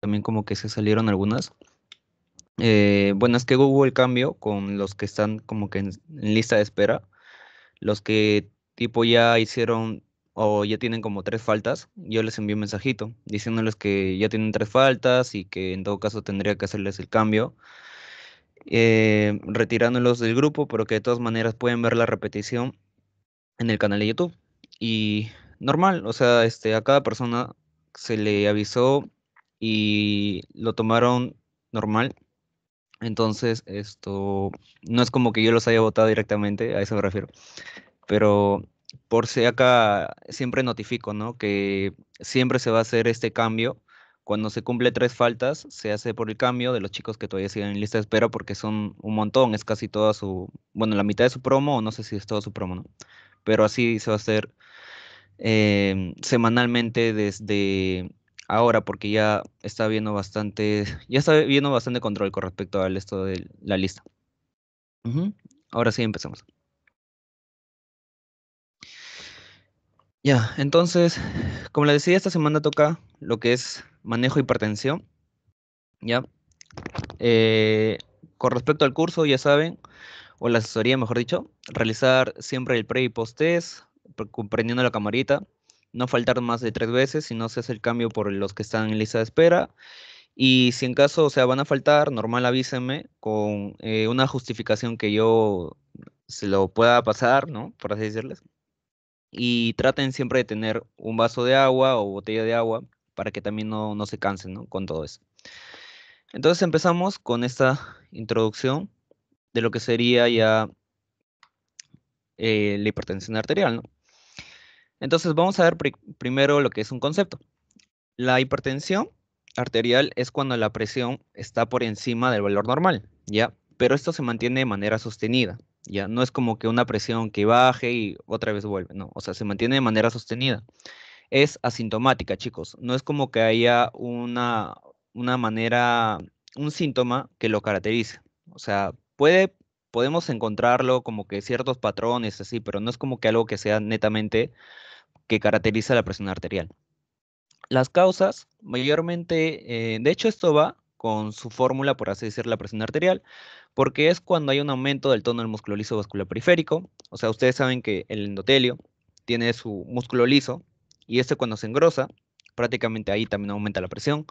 también como que se salieron algunas. Eh, bueno, es que hubo el cambio con los que están como que en, lista de espera, los que tipo ya hicieron o ya tienen como tres faltas, yo les envié un mensajito diciéndoles que ya tienen tres faltas y que en todo caso tendría que hacerles el cambio, eh, retirándolos del grupo, pero que de todas maneras pueden ver la repetición en el canal de YouTube. Y normal, o sea, este, a cada persona se le avisó y lo tomaron normal. Entonces, esto no es como que yo los haya votado directamente, a eso me refiero. Pero por si acá siempre notifico, ¿no? Que siempre se va a hacer este cambio. Cuando se cumple tres faltas, se hace por el cambio de los chicos que todavía siguen en lista de espera porque son un montón, es casi toda su, bueno, la mitad de su promo, o no sé si es toda su promo, ¿no? Pero así se va a hacer eh, semanalmente desde ahora porque ya está viendo bastante, ya está viendo bastante control con respecto al esto de la lista. Ahora sí empezamos. Ya, entonces, como les decía, esta semana toca lo que es manejo hipertensión. Ya. Eh, con respecto al curso, ya saben, o la asesoría, mejor dicho, realizar siempre el pre y post test, comprendiendo la camarita, no faltar más de tres veces, si no se hace el cambio por los que están en lista de espera. Y si en caso, o sea, van a faltar, normal avísenme con eh, una justificación que yo se lo pueda pasar, ¿no? Por así decirles. Y traten siempre de tener un vaso de agua o botella de agua para que también no, se cansen, ¿no? Con todo eso. Entonces empezamos con esta introducción de lo que sería ya eh, la hipertensión arterial, ¿no? Entonces vamos a ver primero lo que es un concepto. La hipertensión arterial es cuando la presión está por encima del valor normal, ¿ya? Pero esto se mantiene de manera sostenida, ¿ya? No es como que una presión que baje y otra vez vuelve, no, o sea, se mantiene de manera sostenida. Es asintomática, chicos, no es como que haya una, una manera, un síntoma que lo caracterice. O sea, puede, podemos encontrarlo como que ciertos patrones, así, pero no es como que algo que sea netamente que caracteriza la presión arterial. Las causas, mayormente, eh, de hecho esto va con su fórmula, por así decir, la presión arterial, porque es cuando hay un aumento del tono del músculo liso vascular periférico. O sea, ustedes saben que el endotelio tiene su músculo liso y este cuando se engrosa, prácticamente ahí también aumenta la presión,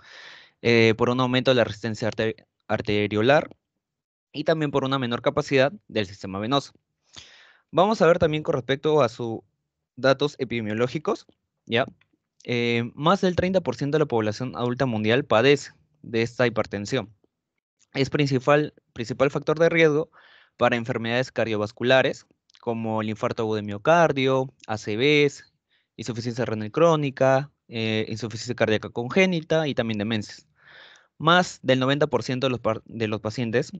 eh, por un aumento de la resistencia arteriolar y también por una menor capacidad del sistema venoso. Vamos a ver también con respecto a su datos epidemiológicos, ¿ya? Eh, más del 30% de la población adulta mundial padece de esta hipertensión. Es principal, principal factor de riesgo para enfermedades cardiovasculares, como el infarto agudo de miocardio, ACVs, insuficiencia renal crónica, eh, insuficiencia cardíaca congénita y también demencias. Más del 90% los, de los pacientes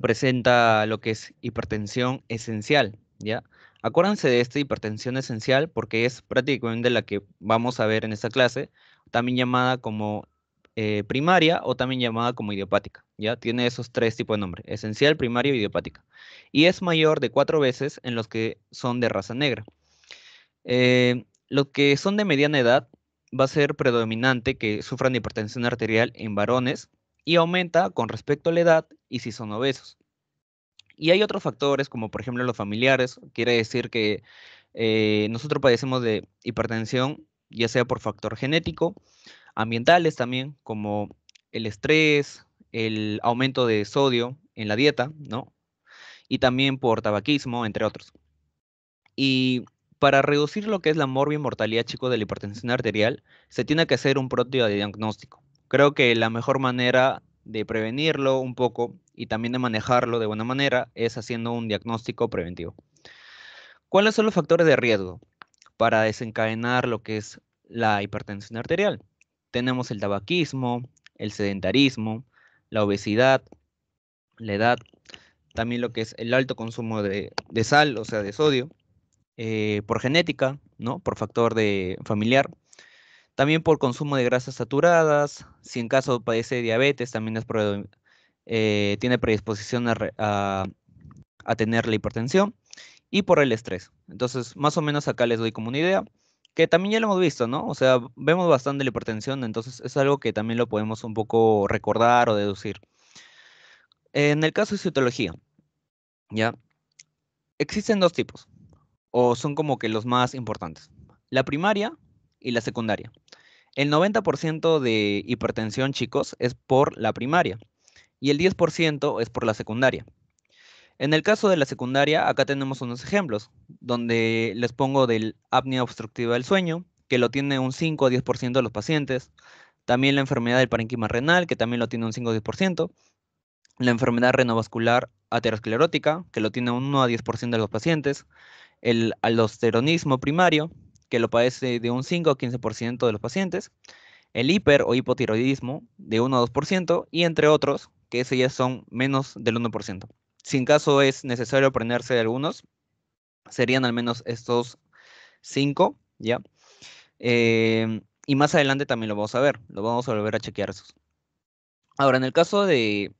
presenta lo que es hipertensión esencial, ¿ya? Acuérdense de esta hipertensión esencial porque es prácticamente la que vamos a ver en esta clase, también llamada como eh, primaria o también llamada como idiopática. Ya tiene esos tres tipos de nombre, esencial, primaria y idiopática. Y es mayor de cuatro veces en los que son de raza negra. Eh, los que son de mediana edad va a ser predominante que sufran hipertensión arterial en varones y aumenta con respecto a la edad y si son obesos. Y hay otros factores, como por ejemplo los familiares, quiere decir que eh, nosotros padecemos de hipertensión, ya sea por factor genético, ambientales también, como el estrés, el aumento de sodio en la dieta, ¿no? Y también por tabaquismo, entre otros. Y para reducir lo que es la mortalidad chico de la hipertensión arterial, se tiene que hacer un propio diagnóstico. Creo que la mejor manera de prevenirlo un poco y también de manejarlo de buena manera es haciendo un diagnóstico preventivo. ¿Cuáles son los factores de riesgo para desencadenar lo que es la hipertensión arterial? Tenemos el tabaquismo, el sedentarismo, la obesidad, la edad, también lo que es el alto consumo de, sal, o sea, de sodio, eh, por genética, ¿no? Por factor de familiar. También por consumo de grasas saturadas, si en caso padece diabetes, también es eh, tiene predisposición a, tener la hipertensión y por el estrés. Entonces, más o menos acá les doy como una idea, que también ya lo hemos visto, ¿no? O sea, vemos bastante la hipertensión, entonces es algo que también lo podemos un poco recordar o deducir. En el caso de citología, ¿ya? Existen dos tipos, o son como que los más importantes, la primaria y la secundaria. El 90% de hipertensión, chicos, es por la primaria y el 10% es por la secundaria. En el caso de la secundaria, acá tenemos unos ejemplos, donde les pongo del apnea obstructiva del sueño, que lo tiene un 5 o 10% de los pacientes, también la enfermedad del parenquima renal, que también lo tiene un 5 o 10%, la enfermedad renovascular aterosclerótica, que lo tiene un 1 a 10% de los pacientes, el aldosteronismo primario, que lo padece de un 5 a 15% de los pacientes, el hiper o hipotiroidismo de 1 a 2%, y entre otros, que ese son menos del 1%. Si en caso es necesario aprenderse de algunos, serían al menos estos 5, ¿ya? Em, y más adelante también lo vamos a ver, lo vamos a volver a chequear esos. Ahora, en el caso de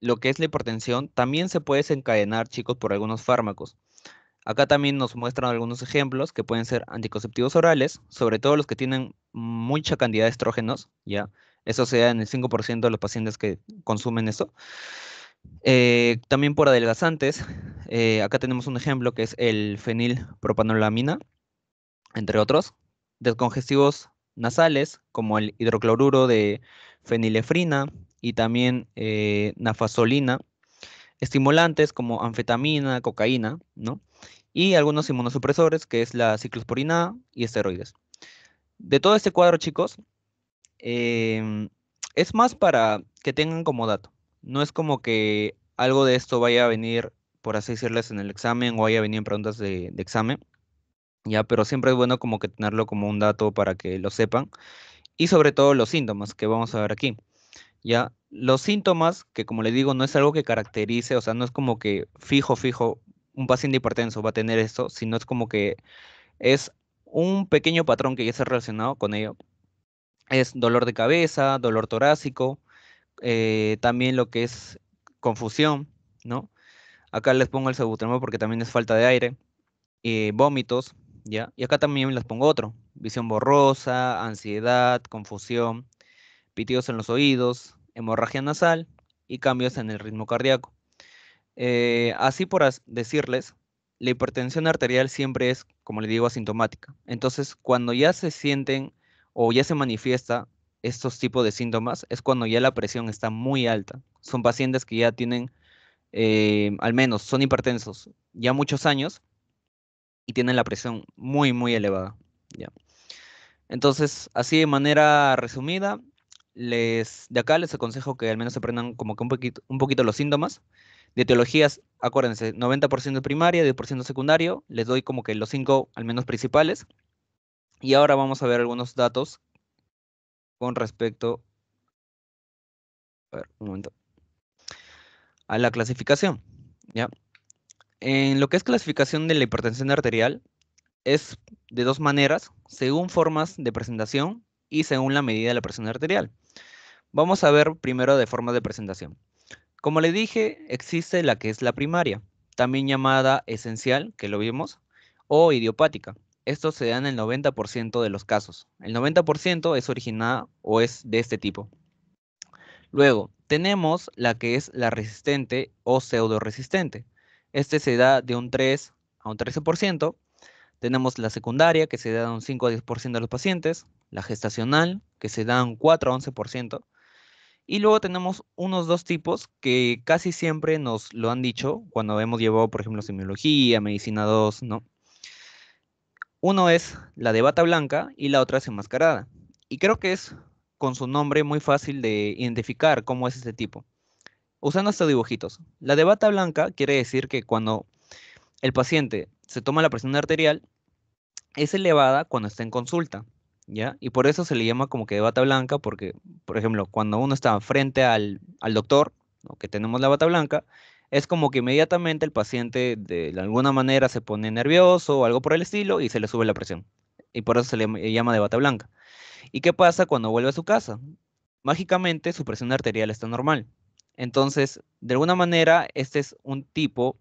lo que es la hipertensión, también se puede desencadenar, chicos, por algunos fármacos. Acá también nos muestran algunos ejemplos que pueden ser anticonceptivos orales, sobre todo los que tienen mucha cantidad de estrógenos, ¿ya? Eso se da en el 5% de los pacientes que consumen eso. Eh, también por adelgazantes, eh, acá tenemos un ejemplo que es el fenilpropanolamina, entre otros. Descongestivos nasales, como el hidrocloruro de fenilefrina y también eh, nafasolina. Estimulantes como anfetamina, cocaína, ¿no? Y algunos inmunosupresores, que es la ciclosporina y esteroides. De todo este cuadro, chicos, Em, es más para que tengan como dato. No es como que algo de esto vaya a venir, por así decirles, en el examen o haya venido en preguntas de, examen. Ya, pero siempre es bueno como que tenerlo como un dato para que lo sepan. Y sobre todo los síntomas que vamos a ver aquí. Ya, los síntomas, que como les digo, no es algo que caracterice, o sea, no es como que fijo, fijo, un paciente hipertenso va a tener esto, sino es como que es un pequeño patrón que ya está relacionado con ello es dolor de cabeza, dolor torácico, eh, también lo que es confusión, ¿no? Acá les pongo el sebutremo porque también es falta de aire, eh, vómitos, ¿ya? Y acá también les pongo otro, visión borrosa, ansiedad, confusión, pitidos en los oídos, hemorragia nasal y cambios en el ritmo cardíaco. Eh, así por decirles, la hipertensión arterial siempre es, como le digo, asintomática. Entonces, cuando ya se sienten o ya se manifiesta estos tipos de síntomas es cuando ya la presión está muy alta. Son pacientes que ya tienen, eh, al menos son hipertensos, ya muchos años y tienen la presión muy, muy elevada. Entonces, así de manera resumida, les, de acá les aconsejo que al menos aprendan como que un poquito, los síntomas. De etiologías, acuérdense, 90% de primaria, 10% secundario. Les doy como que los cinco al menos principales. Y ahora vamos a ver algunos datos con respecto a, la clasificación. ¿ya? En lo que es clasificación de la hipertensión arterial, es de dos maneras, según formas de presentación y según la medida de la presión arterial. Vamos a ver primero de forma de presentación. Como le dije, existe la que es la primaria, también llamada esencial, que lo vimos, o idiopática, esto se da en el 90% de los casos. El 90% es originada o es de este tipo. Luego, tenemos la que es la resistente o pseudoresistente. Este se da de un 3 a un 13%. Tenemos la secundaria, que se da de un 5 a 10% de los pacientes. La gestacional, que se da un 4 a 11%. Y luego tenemos unos dos tipos que casi siempre nos lo han dicho cuando hemos llevado, por ejemplo, semiología, medicina 2, ¿no? Uno es la de bata blanca y la otra es enmascarada. Y creo que es con su nombre muy fácil de identificar cómo es este tipo. Usando estos dibujitos. La de bata blanca quiere decir que cuando el paciente se toma la presión arterial, es elevada cuando está en consulta, ¿ya? Y por eso se le llama como que de bata blanca, porque, por ejemplo, cuando uno está frente al, doctor, que tenemos la bata blanca, es como que inmediatamente el paciente de alguna manera se pone nervioso o algo por el estilo y se le sube la presión. Y por eso se le llama de bata blanca. ¿Y qué pasa cuando vuelve a su casa? Mágicamente su presión arterial está normal. Entonces, de alguna manera, este es un tipo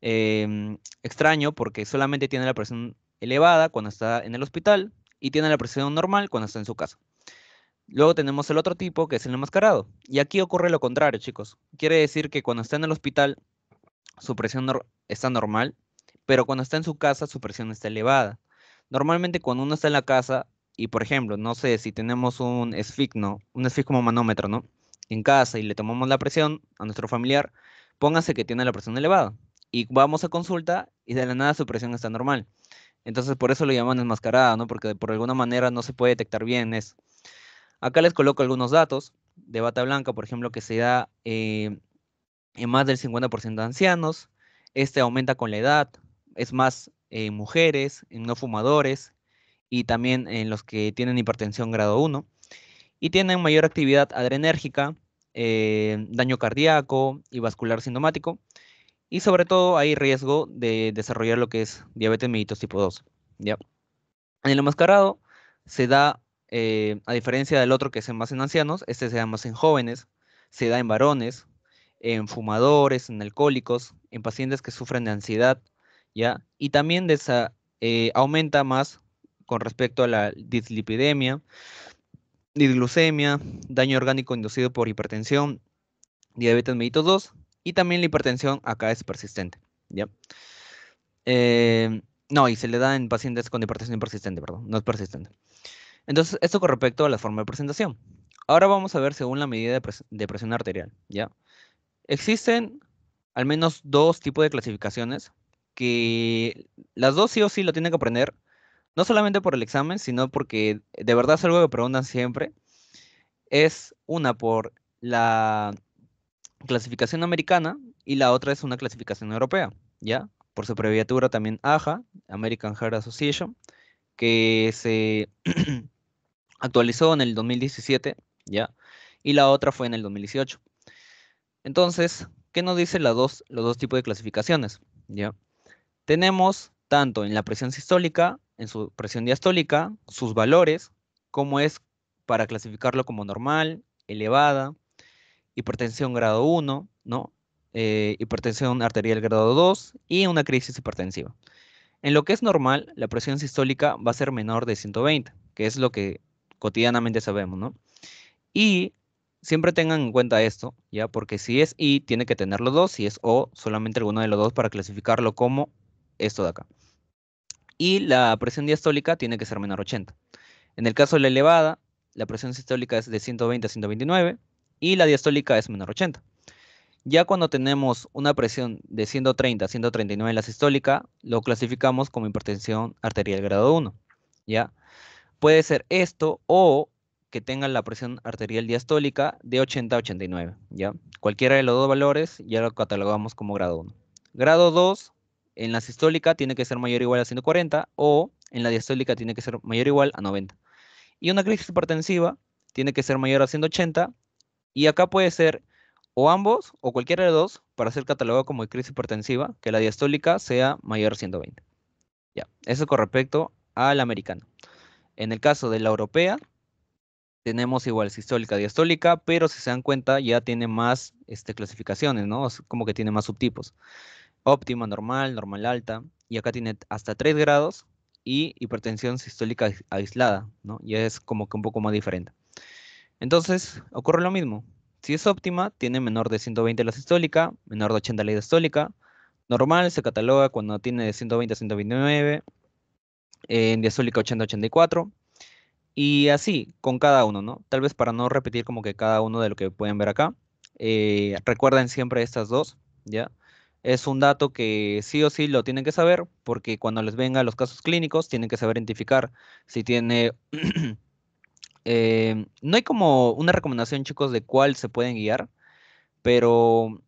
em, extraño porque solamente tiene la presión elevada cuando está en el hospital y tiene la presión normal cuando está en su casa. Luego tenemos el otro tipo, que es el enmascarado. Y aquí ocurre lo contrario, chicos. Quiere decir que cuando está en el hospital, su presión está normal, pero cuando está en su casa, su presión está elevada. Normalmente cuando uno está en la casa, y por ejemplo, no sé, si tenemos un esfigno, un esfigmo manómetro, ¿no? En casa y le tomamos la presión a nuestro familiar, póngase que tiene la presión elevada. Y vamos a consulta y de la nada su presión está normal. Entonces por eso lo llaman enmascarada, ¿no? Porque por alguna manera no se puede detectar bien eso. Acá les coloco algunos datos de bata blanca, por ejemplo, que se da eh, en más del 50% de ancianos. Este aumenta con la edad, es más en eh, mujeres, en eh, no fumadores y también en los que tienen hipertensión grado 1. Y tienen mayor actividad adrenérgica, daño cardíaco y vascular sintomático. Y sobre todo hay riesgo de desarrollar lo que es diabetes mellitus tipo 2. ¿ya? En el enmascarado se da eh, a diferencia del otro que se da más en ancianos, este se da más en jóvenes, se da en varones, en fumadores, en alcohólicos, en pacientes que sufren de ansiedad, ¿ya? Y también de esa, eh, aumenta más con respecto a la dislipidemia, disglucemia, daño orgánico inducido por hipertensión, diabetes mellitus 2 y también la hipertensión acá es persistente, ¿ya? Eh, no, y se le da en pacientes con hipertensión persistente, perdón, no es persistente. Entonces, esto con respecto a la forma de presentación. Ahora vamos a ver según la medida de, presión arterial, ¿ya? Existen al menos dos tipos de clasificaciones que las dos sí o sí lo tienen que aprender, no solamente por el examen, sino porque de verdad es algo que preguntan siempre. Es una por la clasificación americana y la otra es una clasificación europea, ¿ya? Por su previatura también AHA, American Heart Association, que se actualizó en el 2017, ¿ya? Y la otra fue en el 2018. Entonces, ¿qué nos dicen dos, los dos tipos de clasificaciones? ¿Ya? Tenemos tanto en la presión sistólica, en su presión diastólica, sus valores, como es para clasificarlo como normal, elevada, hipertensión grado 1, ¿no? Eh, hipertensión arterial grado 2 y una crisis hipertensiva. En lo que es normal, la presión sistólica va a ser menor de 120, que es lo que cotidianamente sabemos, ¿no? Y siempre tengan en cuenta esto, ¿ya? Porque si es I, tiene que tener los dos, si es o, solamente alguno de los dos para clasificarlo como esto de acá. Y la presión diastólica tiene que ser menor 80. En el caso de la elevada, la presión sistólica es de 120 a 129 y la diastólica es menor 80. Ya cuando tenemos una presión de 130 a 139 en la sistólica, lo clasificamos como hipertensión arterial grado 1, ¿ya? Puede ser esto o que tengan la presión arterial diastólica de 80 a 89, ¿ya? Cualquiera de los dos valores ya lo catalogamos como grado 1. Grado 2, en la sistólica tiene que ser mayor o igual a 140 o en la diastólica tiene que ser mayor o igual a 90. Y una crisis hipertensiva tiene que ser mayor a 180 y acá puede ser o ambos o cualquiera de los dos para ser catalogado como crisis hipertensiva, que la diastólica sea mayor a 120. Ya, eso con respecto al americano. En el caso de la europea, tenemos igual sistólica, diastólica, pero si se dan cuenta ya tiene más este, clasificaciones, ¿no? como que tiene más subtipos. Óptima, normal, normal alta, y acá tiene hasta 3 grados y hipertensión sistólica aislada, ¿no? Y es como que un poco más diferente. Entonces, ocurre lo mismo. Si es óptima, tiene menor de 120 la sistólica, menor de 80 la diastólica. Normal se cataloga cuando tiene de 120 a 129, en Diazúlica 8084 y así con cada uno, ¿no? Tal vez para no repetir como que cada uno de lo que pueden ver acá. Eh, recuerden siempre estas dos, ¿ya? Es un dato que sí o sí lo tienen que saber porque cuando les vengan los casos clínicos tienen que saber identificar si tiene... Eh, no hay como una recomendación, chicos, de cuál se pueden guiar, pero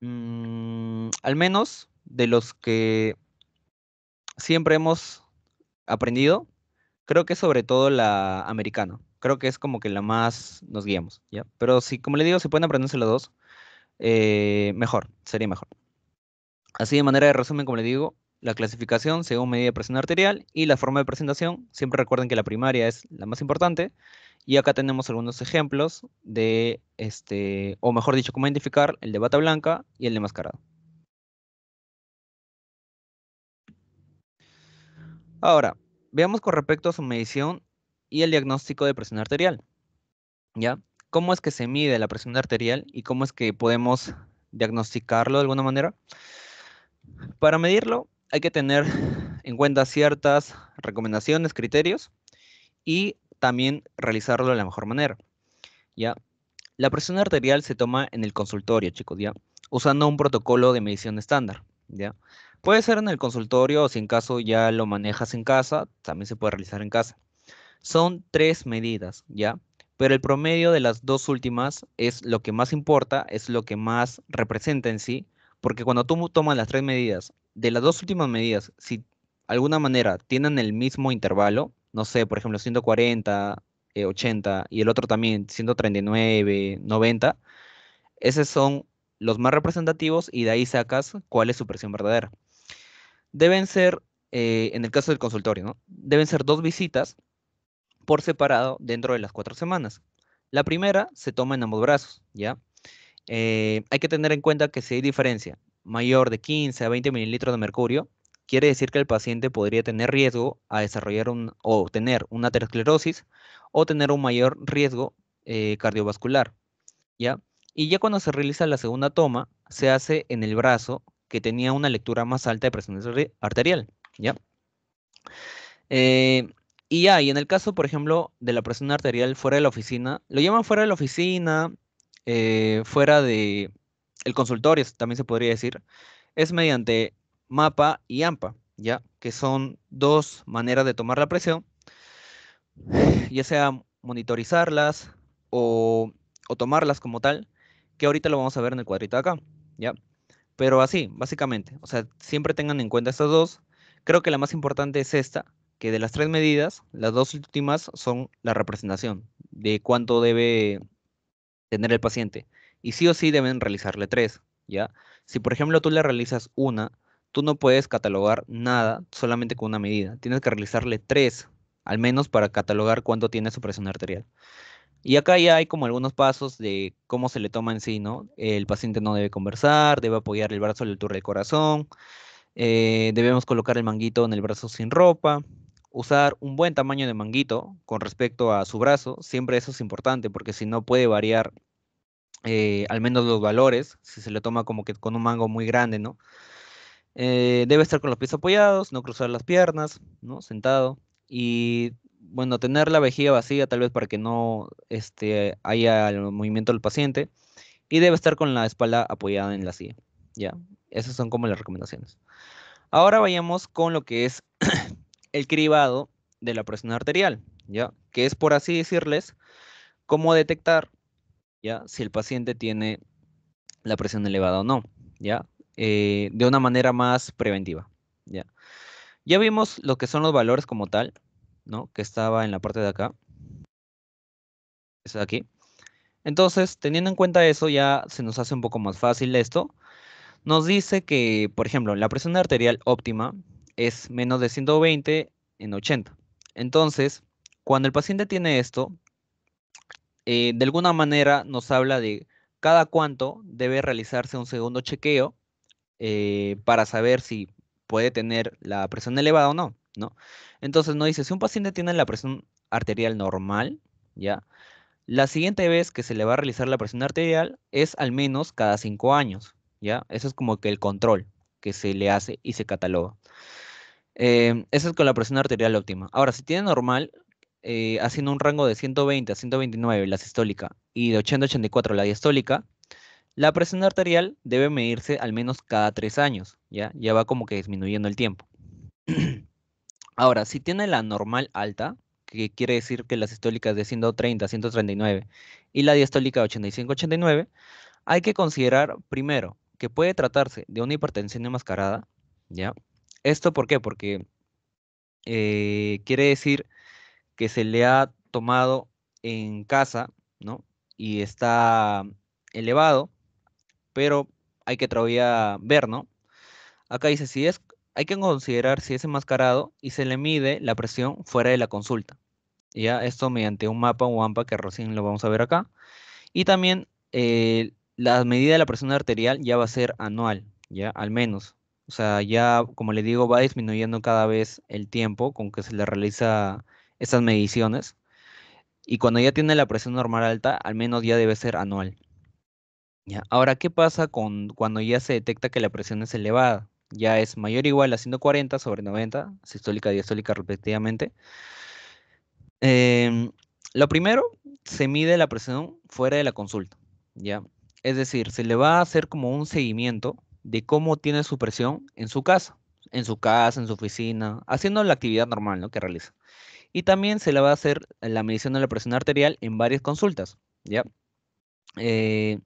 mm, al menos de los que siempre hemos aprendido, creo que sobre todo la americana. Creo que es como que la más nos guiamos, ¿ya? Pero si, como le digo, si pueden aprenderse los dos, eh, mejor, sería mejor. Así de manera de resumen, como le digo, la clasificación según medida de presión arterial y la forma de presentación. Siempre recuerden que la primaria es la más importante. Y acá tenemos algunos ejemplos de, este, o mejor dicho, cómo identificar el de bata blanca y el de mascarado. Ahora, veamos con respecto a su medición y el diagnóstico de presión arterial. ¿Ya? ¿Cómo es que se mide la presión arterial y cómo es que podemos diagnosticarlo de alguna manera? Para medirlo hay que tener en cuenta ciertas recomendaciones, criterios y también realizarlo de la mejor manera. ¿Ya? La presión arterial se toma en el consultorio, chicos, ¿ya? Usando un protocolo de medición estándar, ¿ya? Puede ser en el consultorio o si en caso ya lo manejas en casa, también se puede realizar en casa. Son tres medidas, ¿ya? Pero el promedio de las dos últimas es lo que más importa, es lo que más representa en sí, porque cuando tú tomas las tres medidas, de las dos últimas medidas, si de alguna manera tienen el mismo intervalo, no sé, por ejemplo, 140, 80 eh, y el otro también 139, 90, esos son los más representativos y de ahí sacas cuál es su presión verdadera deben ser, eh, en el caso del consultorio, ¿no? deben ser dos visitas por separado dentro de las cuatro semanas. La primera se toma en ambos brazos, ¿ya? Eh, hay que tener en cuenta que si hay diferencia mayor de 15 a 20 mililitros de mercurio, quiere decir que el paciente podría tener riesgo a desarrollar un, o tener una aterosclerosis o tener un mayor riesgo eh, cardiovascular, ¿ya? Y ya cuando se realiza la segunda toma, se hace en el brazo que tenía una lectura más alta de presión arterial, ¿ya? Eh, y ya, y en el caso, por ejemplo, de la presión arterial fuera de la oficina, lo llaman fuera de la oficina, eh, fuera de el consultorio, también se podría decir, es mediante MAPA y AMPA, ¿ya? Que son dos maneras de tomar la presión, ya sea monitorizarlas o, o tomarlas como tal, que ahorita lo vamos a ver en el cuadrito de acá, ¿ya? Pero así, básicamente. O sea, siempre tengan en cuenta estas dos. Creo que la más importante es esta, que de las tres medidas, las dos últimas son la representación, de cuánto debe tener el paciente. Y sí o sí deben realizarle tres, ¿ya? Si por ejemplo tú le realizas una, tú no puedes catalogar nada solamente con una medida. Tienes que realizarle tres, al menos para catalogar cuánto tiene su presión arterial. Y acá ya hay como algunos pasos de cómo se le toma en sí, ¿no? El paciente no debe conversar, debe apoyar el brazo en la altura del corazón, eh, debemos colocar el manguito en el brazo sin ropa, usar un buen tamaño de manguito con respecto a su brazo, siempre eso es importante porque si no puede variar eh, al menos los valores, si se le toma como que con un mango muy grande, ¿no? Eh, debe estar con los pies apoyados, no cruzar las piernas, ¿no? Sentado. Y bueno, tener la vejiga vacía tal vez para que no este, haya movimiento del paciente y debe estar con la espalda apoyada en la silla. Ya, esas son como las recomendaciones. Ahora vayamos con lo que es el cribado de la presión arterial, ya, que es por así decirles cómo detectar ya si el paciente tiene la presión elevada o no, ya, eh, de una manera más preventiva, ya. Ya vimos lo que son los valores como tal, ¿no? Que estaba en la parte de acá. de aquí. Entonces, teniendo en cuenta eso, ya se nos hace un poco más fácil esto. Nos dice que, por ejemplo, la presión arterial óptima es menos de 120 en 80. Entonces, cuando el paciente tiene esto, eh, de alguna manera nos habla de cada cuánto debe realizarse un segundo chequeo eh, para saber si puede tener la presión elevada o no, ¿no? Entonces nos dice, si un paciente tiene la presión arterial normal, ¿ya? La siguiente vez que se le va a realizar la presión arterial es al menos cada cinco años, ¿ya? Eso es como que el control que se le hace y se cataloga. Em, eso es con la presión arterial óptima. Ahora, si tiene normal, eh, haciendo un rango de 120 a 129 la sistólica y de 80 a 84 la diastólica, la presión arterial debe medirse al menos cada tres años, ¿ya? Ya va como que disminuyendo el tiempo. Ahora, si tiene la normal alta, que quiere decir que las es de 130 139 y la diastólica de 85-89, hay que considerar primero que puede tratarse de una hipertensión enmascarada, ¿ya? ¿Esto por qué? Porque eh, quiere decir que se le ha tomado en casa, ¿no? Y está elevado, pero hay que todavía ver, ¿no? Acá dice, si es hay que considerar si es enmascarado y se le mide la presión fuera de la consulta. Ya, esto mediante un mapa, o AMPA que recién lo vamos a ver acá. Y también eh, la medida de la presión arterial ya va a ser anual, ya, al menos. O sea, ya, como le digo, va disminuyendo cada vez el tiempo con que se le realiza estas mediciones. Y cuando ya tiene la presión normal alta, al menos ya debe ser anual. ¿Ya? Ahora, ¿qué pasa con, cuando ya se detecta que la presión es elevada? ya es mayor o igual a 140 sobre 90, sistólica y diastólica respectivamente. Em, lo primero, se mide la presión fuera de la consulta, ¿ya? Es decir, se le va a hacer como un seguimiento de cómo tiene su presión en su casa, en su casa, en su oficina, haciendo la actividad normal ¿no? que realiza. Y también se le va a hacer la medición de la presión arterial en varias consultas, ¿ya? Eh,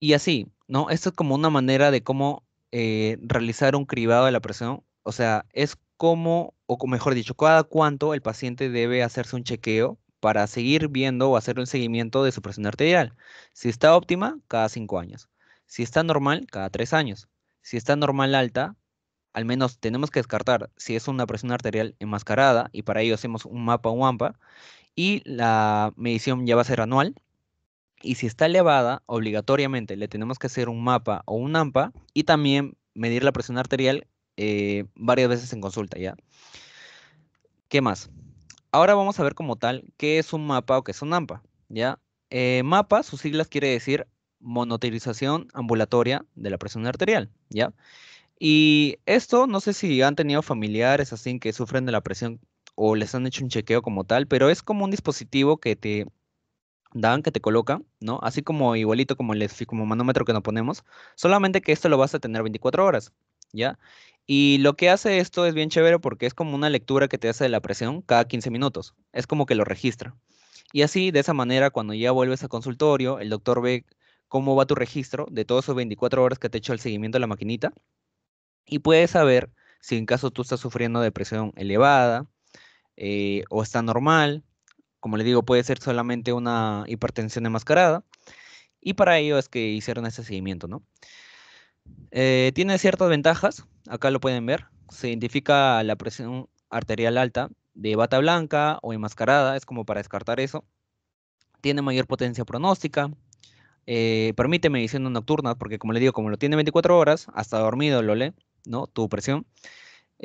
y así, ¿no? Esto es como una manera de cómo eh, realizar un cribado de la presión? O sea, es como, o mejor dicho, cada cuánto el paciente debe hacerse un chequeo para seguir viendo o hacer un seguimiento de su presión arterial. Si está óptima, cada cinco años. Si está normal, cada tres años. Si está normal alta, al menos tenemos que descartar si es una presión arterial enmascarada, y para ello hacemos un mapa o AMPA y la medición ya va a ser anual, y si está elevada, obligatoriamente le tenemos que hacer un mapa o un AMPA y también medir la presión arterial eh, varias veces en consulta, ¿ya? ¿Qué más? Ahora vamos a ver como tal qué es un mapa o qué es un AMPA, ¿ya? Eh, mapa, sus siglas quiere decir monotilización ambulatoria de la presión arterial, ¿ya? Y esto, no sé si han tenido familiares así que sufren de la presión o les han hecho un chequeo como tal, pero es como un dispositivo que te Dan que te coloca, ¿no? Así como igualito como el como manómetro que nos ponemos, solamente que esto lo vas a tener 24 horas, ¿ya? Y lo que hace esto es bien chévere porque es como una lectura que te hace de la presión cada 15 minutos, es como que lo registra. Y así, de esa manera, cuando ya vuelves al consultorio, el doctor ve cómo va tu registro de todos esos 24 horas que te ha hecho el seguimiento de la maquinita y puedes saber si en caso tú estás sufriendo de presión elevada eh, o está normal, como le digo, puede ser solamente una hipertensión enmascarada. Y para ello es que hicieron ese seguimiento, ¿no? Eh, tiene ciertas ventajas, acá lo pueden ver. Se identifica la presión arterial alta de bata blanca o enmascarada, es como para descartar eso. Tiene mayor potencia pronóstica, eh, permite mediciones nocturnas, porque como le digo, como lo tiene 24 horas, hasta dormido lo lee, ¿no? Tu presión.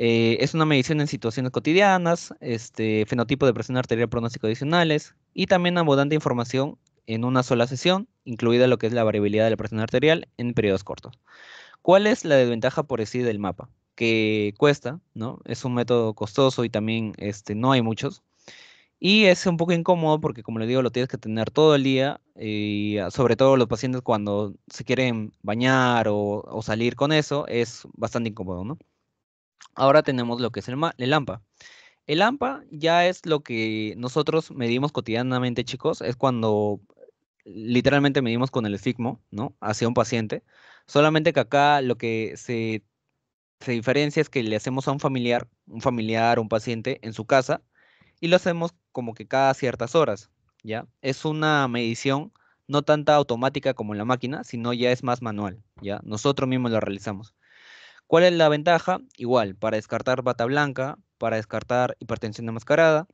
Eh, es una medición en situaciones cotidianas, este, fenotipo de presión arterial pronóstico adicionales y también abundante información en una sola sesión, incluida lo que es la variabilidad de la presión arterial en periodos cortos. ¿Cuál es la desventaja por decir del mapa? Que cuesta, ¿no? Es un método costoso y también este, no hay muchos. Y es un poco incómodo porque, como le digo, lo tienes que tener todo el día eh, y ah, sobre todo los pacientes cuando se quieren bañar o, o salir con eso, es bastante incómodo, ¿no? Ahora tenemos lo que es el, el AMPA. El AMPA ya es lo que nosotros medimos cotidianamente, chicos, es cuando literalmente medimos con el esfigmo, ¿no? Hacia un paciente. Solamente que acá lo que se, diferencia es que le hacemos a un familiar, un familiar, un paciente en su casa, y lo hacemos como que cada ciertas horas, ¿ya? Es una medición no tanta automática como la máquina, sino ya es más manual, ¿ya? Nosotros mismos lo realizamos. ¿Cuál es la ventaja? Igual, para descartar bata blanca, para descartar hipertensión mascarada,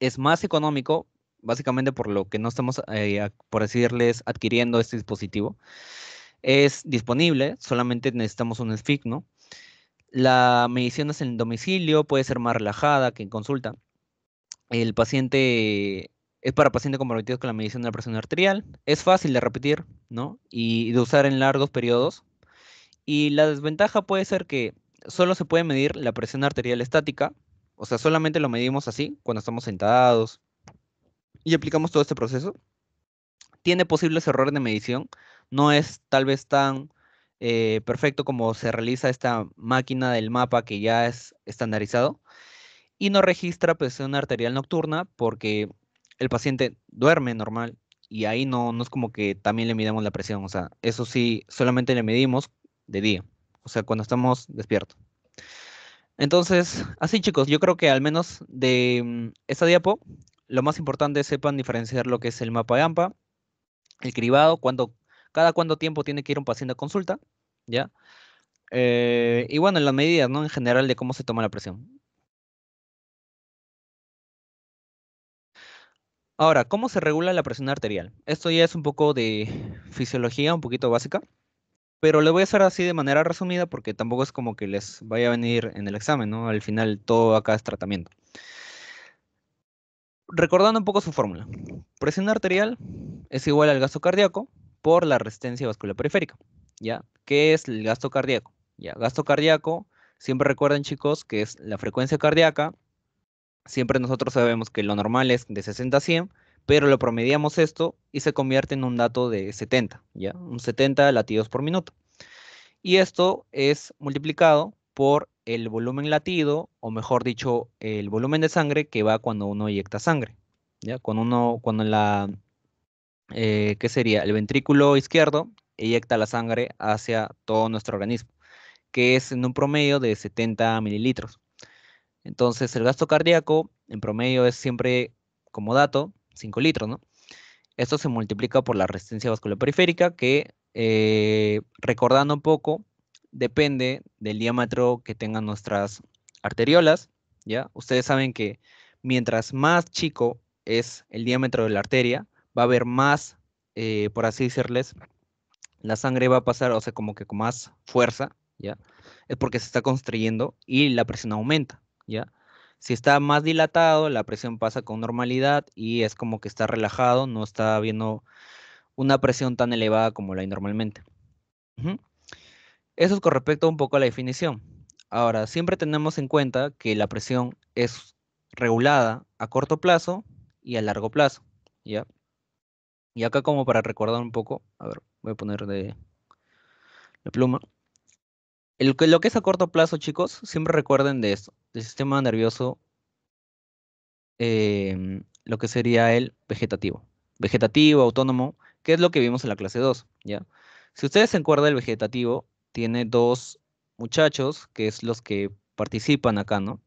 es más económico, básicamente por lo que no estamos, eh, por decirles, adquiriendo este dispositivo. Es disponible, solamente necesitamos un ¿no? La medición es en domicilio, puede ser más relajada que en consulta. El paciente es para pacientes comprometidos con la medición de la presión arterial. Es fácil de repetir, ¿no? Y de usar en largos periodos y la desventaja puede ser que solo se puede medir la presión arterial estática, o sea, solamente lo medimos así, cuando estamos sentados y aplicamos todo este proceso. Tiene posibles errores de medición, no es tal vez tan eh, perfecto como se realiza esta máquina del mapa que ya es estandarizado y no registra presión arterial nocturna porque el paciente duerme normal y ahí no, no es como que también le midamos la presión, o sea, eso sí, solamente le medimos de día, o sea, cuando estamos despiertos. Entonces, así chicos, yo creo que al menos de mm, esta diapo, lo más importante es sepan diferenciar lo que es el mapa de AMPA, el cribado, cada cuánto tiempo tiene que ir un paciente a consulta, ¿ya? Eh, y bueno, las medidas, ¿no? En general de cómo se toma la presión. Ahora, ¿cómo se regula la presión arterial? Esto ya es un poco de fisiología, un poquito básica pero le voy a hacer así de manera resumida porque tampoco es como que les vaya a venir en el examen, ¿no? Al final todo acá es tratamiento. Recordando un poco su fórmula. Presión arterial es igual al gasto cardíaco por la resistencia vascular periférica, ¿ya? ¿Qué es el gasto cardíaco? Ya, gasto cardíaco, siempre recuerden chicos que es la frecuencia cardíaca. Siempre nosotros sabemos que lo normal es de 60 a 100 pero lo promediamos esto y se convierte en un dato de 70, ¿ya? Ah. Un 70 latidos por minuto. Y esto es multiplicado por el volumen latido, o mejor dicho, el volumen de sangre que va cuando uno eyecta sangre, ¿ya? Cuando uno, cuando la, eh, ¿qué sería? El ventrículo izquierdo eyecta la sangre hacia todo nuestro organismo, que es en un promedio de 70 mililitros. Entonces, el gasto cardíaco, en promedio, es siempre como dato, 5 litros, ¿no? Esto se multiplica por la resistencia vascular periférica que, eh, recordando un poco, depende del diámetro que tengan nuestras arteriolas, ¿ya? Ustedes saben que mientras más chico es el diámetro de la arteria, va a haber más, eh, por así decirles, la sangre va a pasar, o sea, como que con más fuerza, ¿ya? Es porque se está construyendo y la presión aumenta, ¿ya? Si está más dilatado, la presión pasa con normalidad y es como que está relajado, no está habiendo una presión tan elevada como la hay normalmente. Eso es con respecto un poco a la definición. Ahora, siempre tenemos en cuenta que la presión es regulada a corto plazo y a largo plazo, ¿ya? Y acá como para recordar un poco, a ver, voy a poner de, la pluma. lo que es a corto plazo, chicos, siempre recuerden de esto del sistema nervioso em, lo que sería el vegetativo. Vegetativo, autónomo, que es lo que vimos en la clase 2, ¿ya? Si ustedes se acuerdan, el vegetativo tiene dos muchachos, que es los que participan acá, ¿no?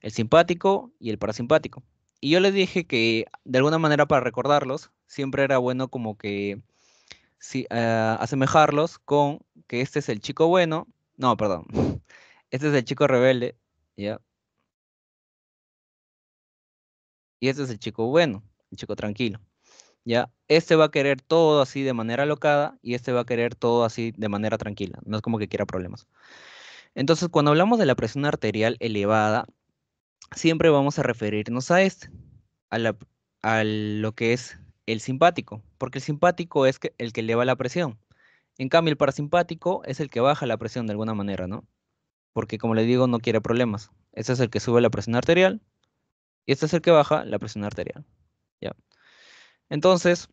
El simpático y el parasimpático. Y yo les dije que, de alguna manera, para recordarlos, siempre era bueno como que si, ah, asemejarlos con que este es el chico bueno, no, perdón, este es el chico rebelde ¿ya? Y este es el chico bueno, el chico tranquilo, ¿ya? Este va a querer todo así de manera alocada y este va a querer todo así de manera tranquila, no es como que quiera problemas. Entonces, cuando hablamos de la presión arterial elevada, siempre vamos a referirnos a este, a, lo que es el simpático, porque el simpático es el que eleva la presión. En cambio, el parasimpático es el que baja la presión de alguna manera, ¿no? porque como les digo, no quiere problemas. Este es el que sube la presión arterial y este es el que baja la presión arterial. ¿ya? Entonces,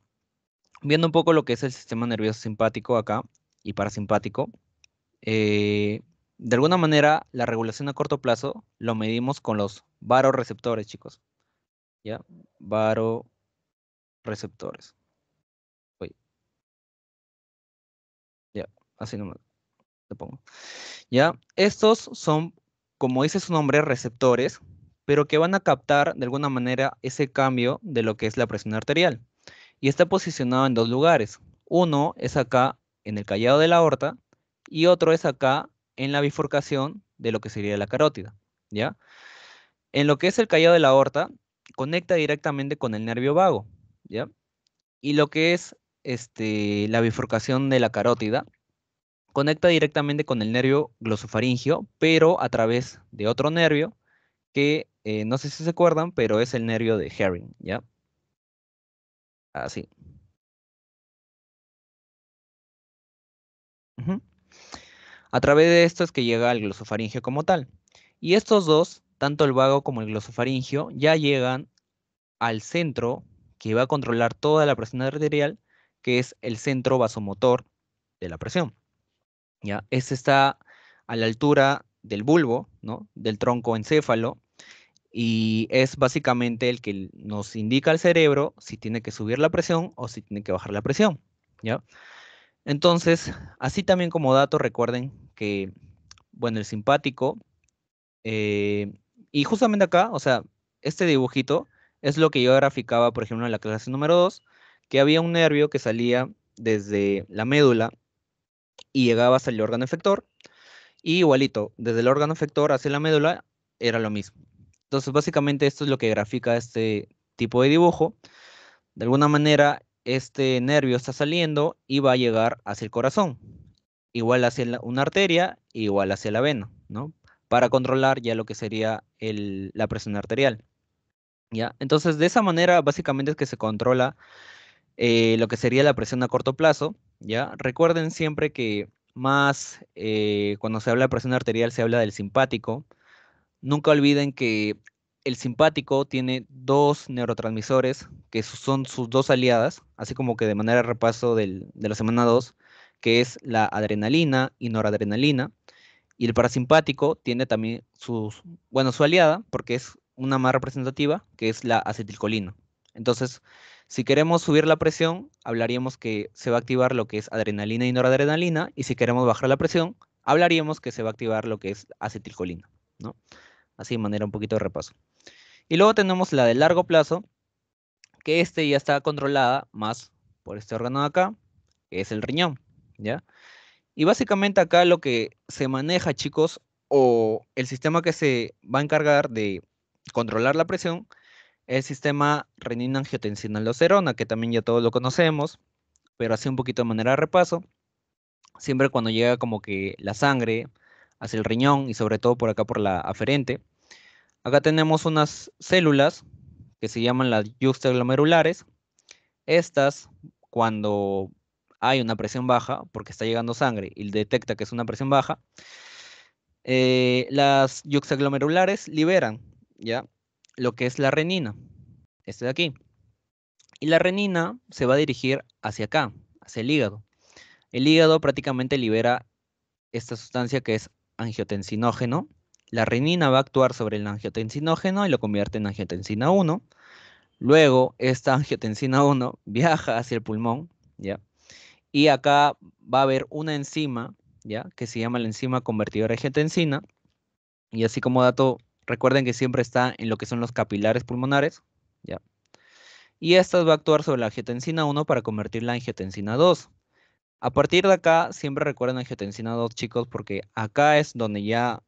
viendo un poco lo que es el sistema nervioso simpático acá y parasimpático, eh, de alguna manera la regulación a corto plazo lo medimos con los varoreceptores, chicos. ¿Ya? Ya, así nomás. ¿Ya? Estos son, como dice su nombre, receptores, pero que van a captar de alguna manera ese cambio de lo que es la presión arterial. Y está posicionado en dos lugares. Uno es acá en el callado de la aorta y otro es acá en la bifurcación de lo que sería la carótida. ¿Ya? En lo que es el callado de la aorta, conecta directamente con el nervio vago, ¿ya? Y lo que es este, la bifurcación de la carótida, conecta directamente con el nervio glosofaringio, pero a través de otro nervio que eh, no sé si se acuerdan, pero es el nervio de Herring, ¿ya? Así. A través de esto es que llega al glosofaringio como tal. Y estos dos, tanto el vago como el glosofaringio, ya llegan al centro que va a controlar toda la presión arterial, que es el centro vasomotor de la presión. ¿ya? Este está a la altura del bulbo, ¿no? Del tronco encéfalo y es básicamente el que nos indica al cerebro si tiene que subir la presión o si tiene que bajar la presión, ¿ya? Entonces, así también como dato, recuerden que, bueno, el simpático, eh, y justamente acá, o sea, este dibujito es lo que yo graficaba, por ejemplo, en la clase número 2, que había un nervio que salía desde la médula y llegabas al órgano efector. Y igualito, desde el órgano efector hacia la médula era lo mismo. Entonces, básicamente esto es lo que grafica este tipo de dibujo. De alguna manera, este nervio está saliendo y va a llegar hacia el corazón. Igual hacia una arteria, igual hacia la vena, ¿no? Para controlar ya lo que sería la presión arterial. ¿Ya? Entonces, de esa manera, básicamente es que se controla eh, lo que sería la presión a corto plazo ¿ya? Recuerden siempre que más eh, cuando se habla de presión arterial se habla del simpático. Nunca olviden que el simpático tiene dos neurotransmisores que son sus dos aliadas, así como que de manera de repaso de la semana 2, que es la adrenalina y noradrenalina. Y el parasimpático tiene también sus, bueno, su aliada, porque es una más representativa, que es la acetilcolina. Entonces, si queremos subir la presión, hablaríamos que se va a activar lo que es adrenalina y noradrenalina, y si queremos bajar la presión, hablaríamos que se va a activar lo que es acetilcolina, ¿no? Así de manera un poquito de repaso. Y luego tenemos la de largo plazo, que este ya está controlada más por este órgano de acá, que es el riñón, ¿ya? Y básicamente acá lo que se maneja, chicos, o el sistema que se va a encargar de controlar la presión, el sistema renina-angiotensina-aldosterona, que también ya todos lo conocemos, pero así un poquito de manera de repaso. Siempre cuando llega como que la sangre hacia el riñón y sobre todo por acá por la aferente, acá tenemos unas células que se llaman las yuxtaglomerulares. Estas, cuando hay una presión baja, porque está llegando sangre y detecta que es una presión baja, eh, las yuxtaglomerulares liberan, ¿ya? lo que es la renina, este de aquí. Y la renina se va a dirigir hacia acá, hacia el hígado. El hígado prácticamente libera esta sustancia que es angiotensinógeno. La renina va a actuar sobre el angiotensinógeno y lo convierte en angiotensina 1. Luego, esta angiotensina 1 viaja hacia el pulmón, ¿ya? Y acá va a haber una enzima, ¿ya? Que se llama la enzima convertidora de angiotensina. Y así como dato Recuerden que siempre está en lo que son los capilares pulmonares, ¿ya? Y esta va a actuar sobre la angiotensina 1 para convertirla en angiotensina 2. A partir de acá, siempre recuerden angiotensina 2, chicos, porque acá es donde ya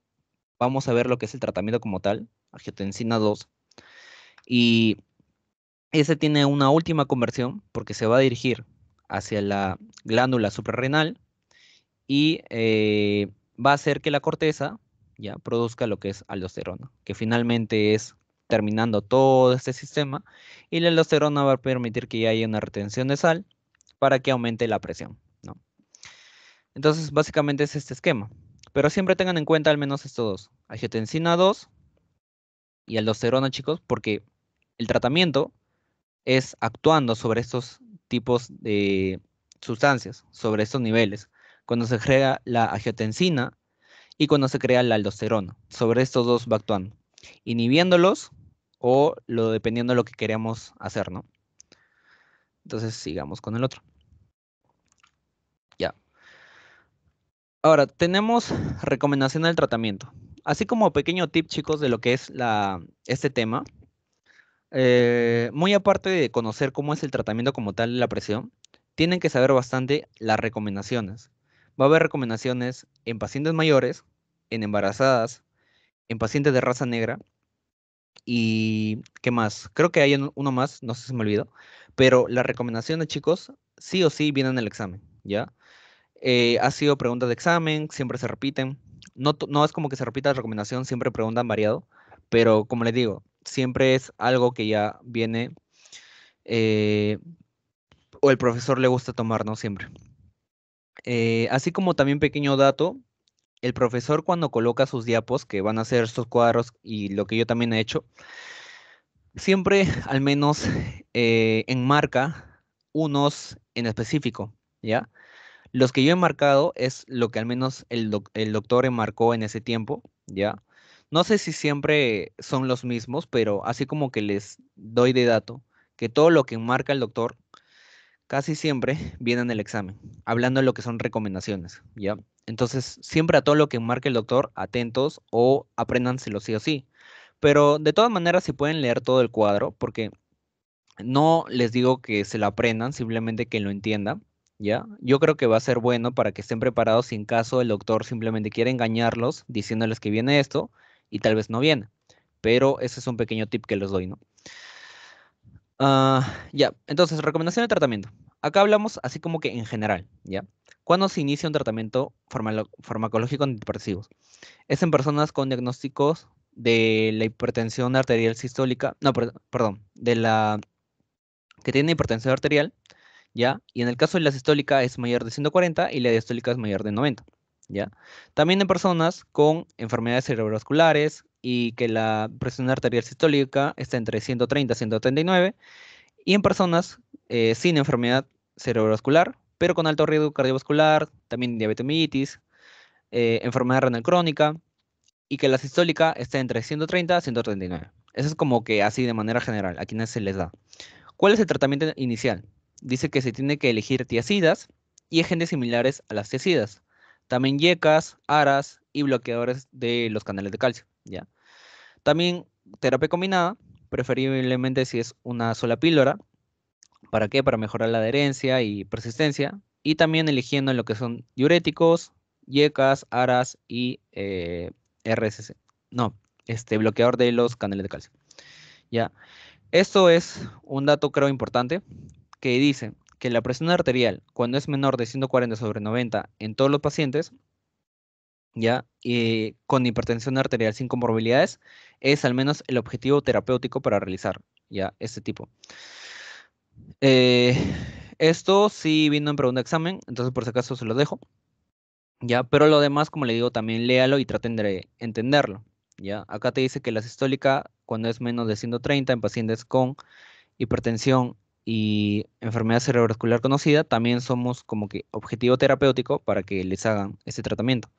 vamos a ver lo que es el tratamiento como tal, angiotensina 2. Y ese tiene una última conversión porque se va a dirigir hacia la glándula suprarrenal y eh, va a hacer que la corteza ya produzca lo que es aldosterona, que finalmente es terminando todo este sistema y la aldosterona va a permitir que haya una retención de sal para que aumente la presión. ¿no? Entonces, básicamente es este esquema. Pero siempre tengan en cuenta al menos estos dos, angiotensina 2 y aldosterona, chicos, porque el tratamiento es actuando sobre estos tipos de sustancias, sobre estos niveles. Cuando se crea la agiotensina, y cuando se crea el aldosterona. Sobre estos dos va actuando, inhibiéndolos o lo, dependiendo de lo que queramos hacer, ¿no? Entonces sigamos con el otro. Ya. Ahora, tenemos recomendación del tratamiento. Así como pequeño tip, chicos, de lo que es la, este tema, eh, muy aparte de conocer cómo es el tratamiento como tal de la presión, tienen que saber bastante las recomendaciones va a haber recomendaciones en pacientes mayores, en embarazadas, en pacientes de raza negra. ¿Y qué más? Creo que hay uno más, no sé si me olvido. Pero las recomendaciones, chicos, sí o sí vienen en el examen, ¿ya? Eh, ha sido preguntas de examen, siempre se repiten. No, es como que se repita la recomendación, siempre preguntan variado. Pero como les digo, siempre es algo que ya viene eh, o el profesor le gusta tomar, ¿no? Siempre. Eh, así como también pequeño dato, el profesor cuando coloca sus diapos, que van a ser estos cuadros y lo que yo también he hecho, siempre al menos eh, enmarca unos en específico, ¿ya? Los que yo he marcado es lo que al menos el, el doctor enmarcó en ese tiempo, ¿ya? No sé si siempre son los mismos, pero así como que les doy de dato que todo lo que enmarca el doctor casi siempre viene en el examen, hablando de lo que son recomendaciones, ¿ya? Entonces, siempre a todo lo que marque el doctor, atentos o apréndanselo sí o sí. Pero de todas maneras, si pueden leer todo el cuadro, porque no les digo que se lo aprendan, simplemente que lo entiendan, ¿ya? Yo creo que va a ser bueno para que estén preparados si en caso el doctor simplemente quiere engañarlos diciéndoles que viene esto y tal vez no viene. Pero ese es un pequeño tip que les doy, ¿no? Ah, ya, entonces, recomendación de tratamiento. Acá hablamos así como que en general, ¿ya? ¿Cuándo se inicia un tratamiento farmacológico antidepresivos? Es en personas con diagnósticos de la hipertensión arterial sistólica, no, perdón, de la que tiene hipertensión arterial, ¿ya? Y en el caso de la sistólica es mayor de 140 y la diastólica es mayor de 90, ¿ya? También en personas con enfermedades cerebrovasculares, y que la presión arterial sistólica está entre 130 y 139, y en personas eh, sin enfermedad cerebrovascular, pero con alto riesgo cardiovascular, también diabetes, eh, enfermedad renal crónica, y que la sistólica está entre 130 y 139. Eso es como que así de manera general, a quienes se les da. ¿Cuál es el tratamiento inicial? Dice que se tiene que elegir tiacidas y agentes similares a las tiacidas. También yecas, aras y bloqueadores de los canales de calcio. ¿ya? También terapia combinada, preferiblemente si es una sola píldora. ¿Para qué? Para mejorar la adherencia y persistencia. Y también eligiendo lo que son diuréticos, yecas, aras y eh, RSC. No, este bloqueador de los canales de calcio. Ya. Esto es un dato creo importante que dice que la presión arterial cuando es menor de 140 sobre 90 en todos los pacientes ¿ya? con hipertensión arterial sin comorbilidades, es al menos el objetivo terapéutico para realizar, ¿ya? Este tipo. Eh, esto sí vino en pregunta de examen, entonces por si acaso se lo dejo, ¿ya? Pero lo demás, como le digo, también léalo y traten de entenderlo, ¿ya? Acá te dice que la sistólica, cuando es menos de 130 en pacientes con hipertensión y enfermedad cerebrovascular conocida, también somos como que objetivo terapéutico para que les hagan este tratamiento.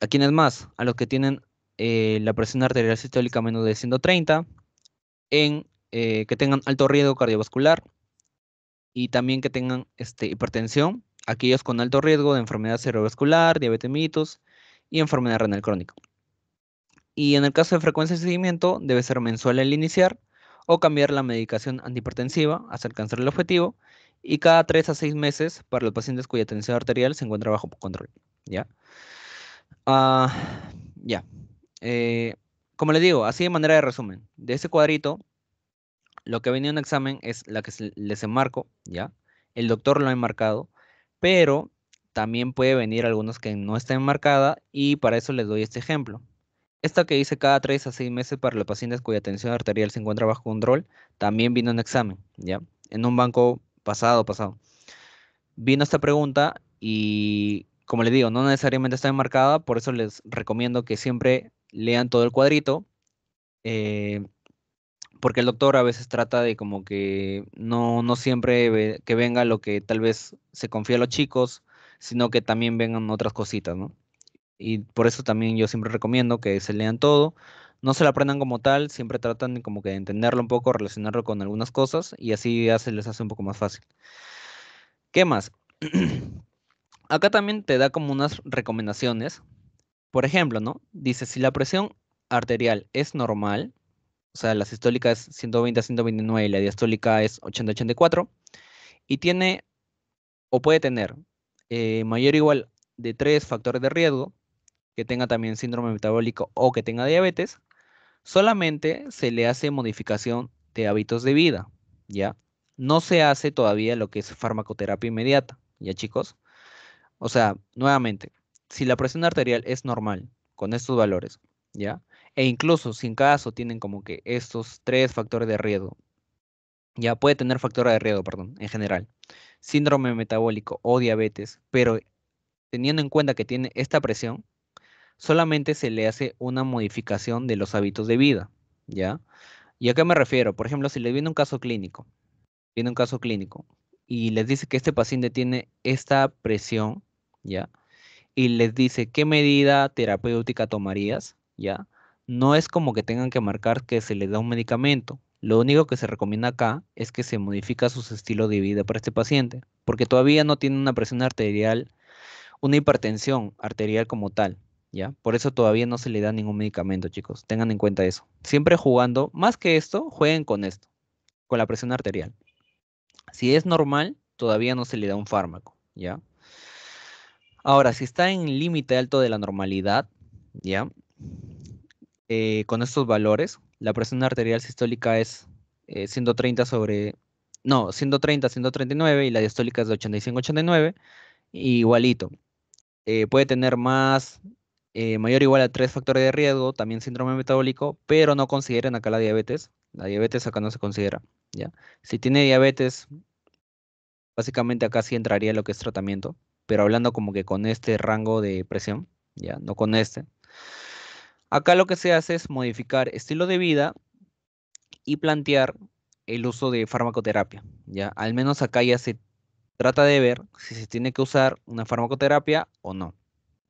¿A quiénes más? A los que tienen eh, la presión arterial sistólica menos de 130, en, eh, que tengan alto riesgo cardiovascular y también que tengan este, hipertensión, aquellos con alto riesgo de enfermedad cerebrovascular, diabetes mitos y enfermedad renal crónica. Y en el caso de frecuencia de seguimiento, debe ser mensual al iniciar o cambiar la medicación antihipertensiva hasta alcanzar el objetivo y cada 3 a 6 meses para los pacientes cuya tensión arterial se encuentra bajo control. ¿ya? Ah, ya. Eh, como les digo, así de manera de resumen, de ese cuadrito, lo que venía en un examen es la que les enmarco, ¿ya? El doctor lo ha enmarcado, pero también puede venir algunos que no estén enmarcada y para eso les doy este ejemplo. Esta que dice cada 3 a 6 meses para los pacientes cuya tensión arterial se encuentra bajo control, también vino en examen, ¿ya? En un banco pasado, pasado. Vino esta pregunta y como les digo, no necesariamente está enmarcada, por eso les recomiendo que siempre lean todo el cuadrito, eh, porque el doctor a veces trata de como que no, no siempre que venga lo que tal vez se confía a los chicos, sino que también vengan otras cositas, ¿no? Y por eso también yo siempre recomiendo que se lean todo, no se lo aprendan como tal, siempre tratan como que de entenderlo un poco, relacionarlo con algunas cosas y así ya se les hace un poco más fácil. ¿Qué más? acá también te da como unas recomendaciones. Por ejemplo, ¿no? Dice, si la presión arterial es normal, o sea, la sistólica es 120 129 y la diastólica es 80 84, y tiene o puede tener eh, mayor o igual de tres factores de riesgo, que tenga también síndrome metabólico o que tenga diabetes, solamente se le hace modificación de hábitos de vida, ¿ya? No se hace todavía lo que es farmacoterapia inmediata, ¿ya chicos? O sea, nuevamente, si la presión arterial es normal con estos valores, ¿ya? E incluso sin caso tienen como que estos tres factores de riesgo, ya puede tener factores de riesgo, perdón, en general, síndrome metabólico o diabetes, pero teniendo en cuenta que tiene esta presión, solamente se le hace una modificación de los hábitos de vida, ¿ya? ¿Y a qué me refiero? Por ejemplo, si le viene un caso clínico, viene un caso clínico y les dice que este paciente tiene esta presión ¿ya? Y les dice qué medida terapéutica tomarías, ¿ya? No es como que tengan que marcar que se les da un medicamento. Lo único que se recomienda acá es que se modifica su estilo de vida para este paciente, porque todavía no tiene una presión arterial, una hipertensión arterial como tal, ¿ya? Por eso todavía no se le da ningún medicamento, chicos. Tengan en cuenta eso. Siempre jugando, más que esto, jueguen con esto, con la presión arterial. Si es normal, todavía no se le da un fármaco, ¿ya? Ahora, si está en límite alto de la normalidad, ¿ya? Eh, con estos valores, la presión arterial sistólica es 130 eh, sobre... No, 130, 139 y la diastólica es de 85, 89, igualito. Eh, puede tener más, mayor o igual a tres factores de riesgo, también síndrome metabólico, pero no consideren acá la diabetes. La diabetes acá no se considera, ¿ya? Si tiene diabetes, básicamente acá sí entraría lo que es tratamiento, pero hablando como que con este rango de presión, ya, no con este. Acá lo que se hace es modificar estilo de vida y plantear el uso de farmacoterapia, ya. Al menos acá ya se trata de ver si se tiene que usar una farmacoterapia o no,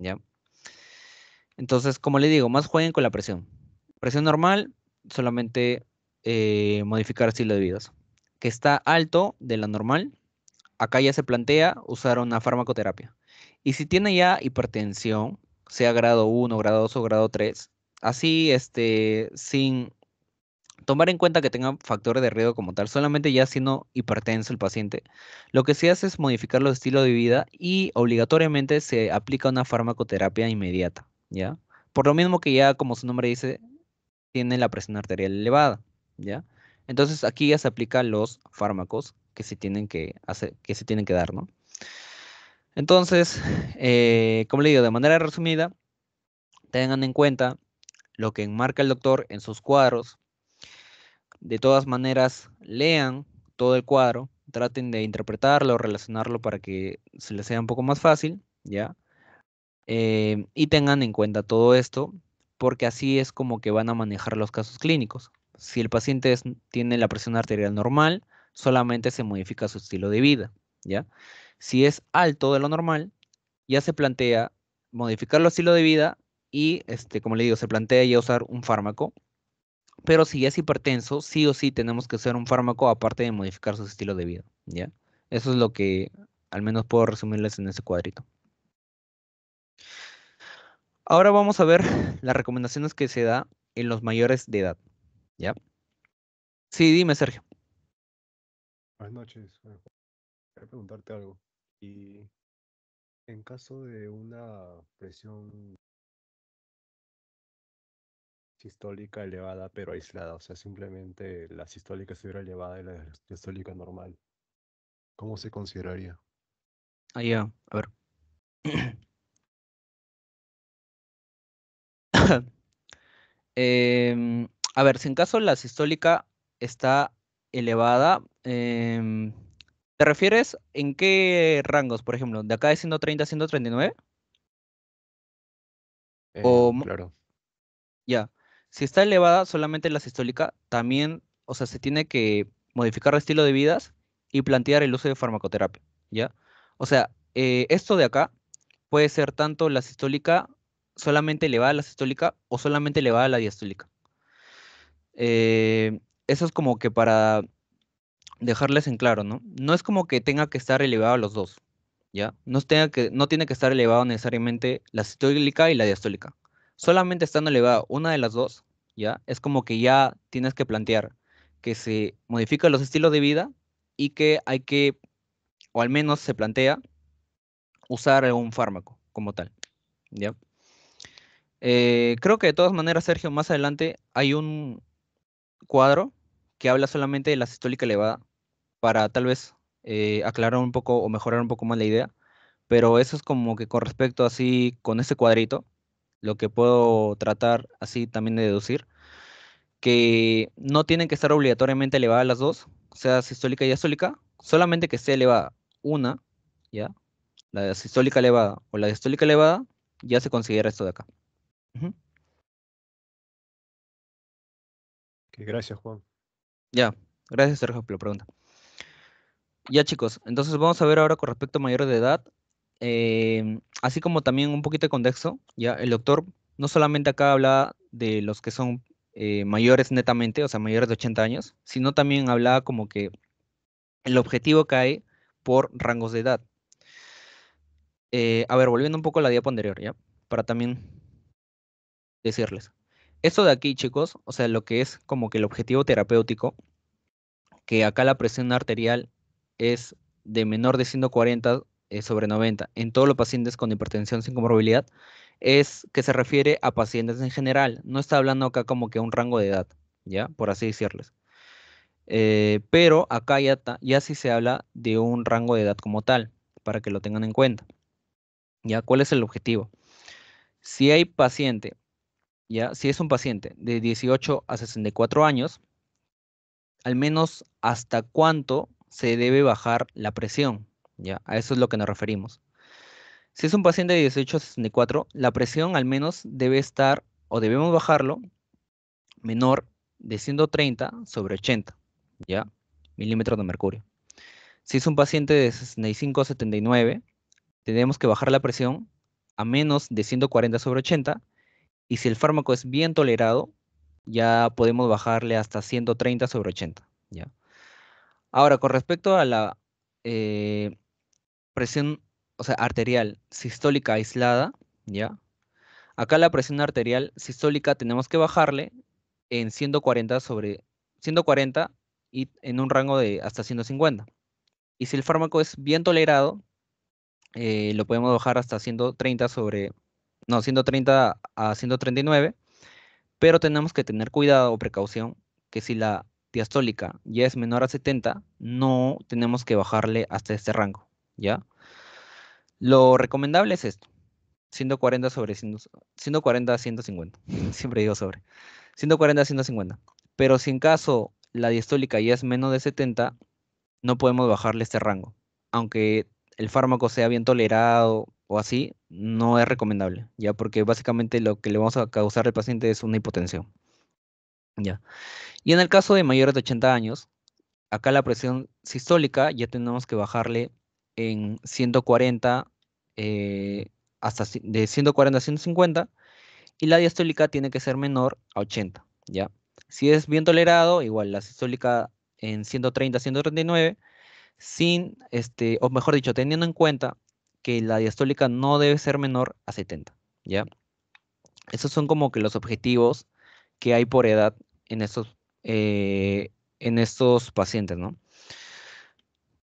ya. Entonces, como le digo, más jueguen con la presión. Presión normal, solamente eh, modificar estilo de vida. Que está alto de la normal, acá ya se plantea usar una farmacoterapia. Y si tiene ya hipertensión, sea grado 1, grado 2 o grado 3, así este, sin tomar en cuenta que tenga factores de riesgo como tal, solamente ya siendo hipertenso el paciente, lo que se hace es modificar los estilos de vida y obligatoriamente se aplica una farmacoterapia inmediata, ¿ya? Por lo mismo que ya, como su nombre dice, tiene la presión arterial elevada, ¿ya? Entonces aquí ya se aplican los fármacos que se tienen que, hacer, que, se tienen que dar, ¿no? Entonces, eh, como le digo, de manera resumida, tengan en cuenta lo que enmarca el doctor en sus cuadros. De todas maneras, lean todo el cuadro, traten de interpretarlo, relacionarlo para que se les sea un poco más fácil, ¿ya? Eh, y tengan en cuenta todo esto, porque así es como que van a manejar los casos clínicos. Si el paciente tiene la presión arterial normal, solamente se modifica su estilo de vida, ¿ya? Si es alto de lo normal, ya se plantea modificar su estilo de vida y, este, como le digo, se plantea ya usar un fármaco. Pero si es hipertenso, sí o sí tenemos que usar un fármaco aparte de modificar su estilo de vida, ¿ya? Eso es lo que al menos puedo resumirles en ese cuadrito. Ahora vamos a ver las recomendaciones que se da en los mayores de edad, ¿ya? Sí, dime, Sergio. Buenas noches. Bueno, quería preguntarte algo. Y en caso de una presión sistólica elevada pero aislada, o sea, simplemente la sistólica estuviera elevada y la sistólica normal, ¿cómo se consideraría? Ah, ya, a ver. Em, a ver, si en caso la sistólica está elevada, Em, ¿Te refieres en qué rangos, por ejemplo? ¿De acá de 130 a 139? Eh, o... Claro. Ya. Si está elevada solamente la sistólica, también, o sea, se tiene que modificar el estilo de vidas y plantear el uso de farmacoterapia, ¿ya? O sea, eh, esto de acá puede ser tanto la sistólica, solamente elevada a la sistólica o solamente elevada la diastólica. Eh, eso es como que para dejarles en claro, ¿no? No es como que tenga que estar elevado a los dos, ¿ya? No, tenga que, no tiene que estar elevado necesariamente la sistólica y la diastólica. Solamente estando elevada una de las dos, ¿ya? Es como que ya tienes que plantear que se modifican los estilos de vida y que hay que, o al menos se plantea, usar un fármaco como tal, ¿ya? Eh, creo que de todas maneras, Sergio, más adelante hay un cuadro que habla solamente de la sistólica elevada para tal vez eh, aclarar un poco o mejorar un poco más la idea, pero eso es como que con respecto así, con este cuadrito, lo que puedo tratar así también de deducir, que no tienen que estar obligatoriamente elevadas las dos, sea sistólica y diastólica, solamente que esté elevada una, ¿ya? La sistólica elevada o la diastólica elevada, ya se considera esto de acá. gracias, Juan. Ya, gracias Sergio por la pregunta. Ya chicos, entonces vamos a ver ahora con respecto a mayores de edad, em, así como también un poquito de contexto, ya el doctor no solamente acá habla de los que son eh, mayores netamente, o sea, mayores de 80 años, sino también habla como que el objetivo cae por rangos de edad. Eh, a ver, volviendo un poco a la diapositiva anterior, ¿ya? Para también decirles. Esto de aquí, chicos, o sea, lo que es como que el objetivo terapéutico, que acá la presión arterial es de menor de 140 eh, sobre 90 en todos los pacientes con hipertensión sin comorbilidad es que se refiere a pacientes en general. No está hablando acá como que un rango de edad, ¿ya? Por así decirles. Eh, pero acá ya, sí se habla de un rango de edad como tal, para que lo tengan en cuenta. ¿Ya? ¿Cuál es el objetivo? Si hay paciente, ¿ya? Si es un paciente de 18 a 64 años, al menos hasta cuánto se debe bajar la presión. ¿ya? A eso es lo que nos referimos. Si es un paciente de 18 a 64, la presión al menos debe estar, o debemos bajarlo, menor de 130 sobre 80 ¿ya? milímetros de mercurio. Si es un paciente de 65 a 79, tenemos que bajar la presión a menos de 140 sobre 80 y si el fármaco es bien tolerado, ya podemos bajarle hasta 130 sobre 80. ¿ya? Ahora, con respecto a la eh, presión, o sea, arterial sistólica aislada, ¿ya? Acá la presión arterial sistólica tenemos que bajarle en 140 sobre 140 y en un rango de hasta 150. Y si el fármaco es bien tolerado, eh, lo podemos bajar hasta 130 sobre, no, 130 a 139, pero tenemos que tener cuidado o precaución que si la diastólica ya es menor a 70, no tenemos que bajarle hasta este rango, ¿ya? Lo recomendable es esto, 140 sobre 140 a 150, siempre digo sobre, 140 a 150. Pero si en caso la diastólica ya es menos de 70, no podemos bajarle este rango. Aunque el fármaco sea bien tolerado o así, no es recomendable, ya porque básicamente lo que le vamos a causar al paciente es una hipotensión. Ya. Y en el caso de mayores de 80 años, acá la presión sistólica ya tenemos que bajarle en 140 eh, hasta de 140 a 150 y la diastólica tiene que ser menor a 80, ¿ya? Si es bien tolerado, igual la sistólica en 130 139 sin este o mejor dicho, teniendo en cuenta que la diastólica no debe ser menor a 70, ¿ya? Esos son como que los objetivos que hay por edad eh, en estos, pacientes, ¿no?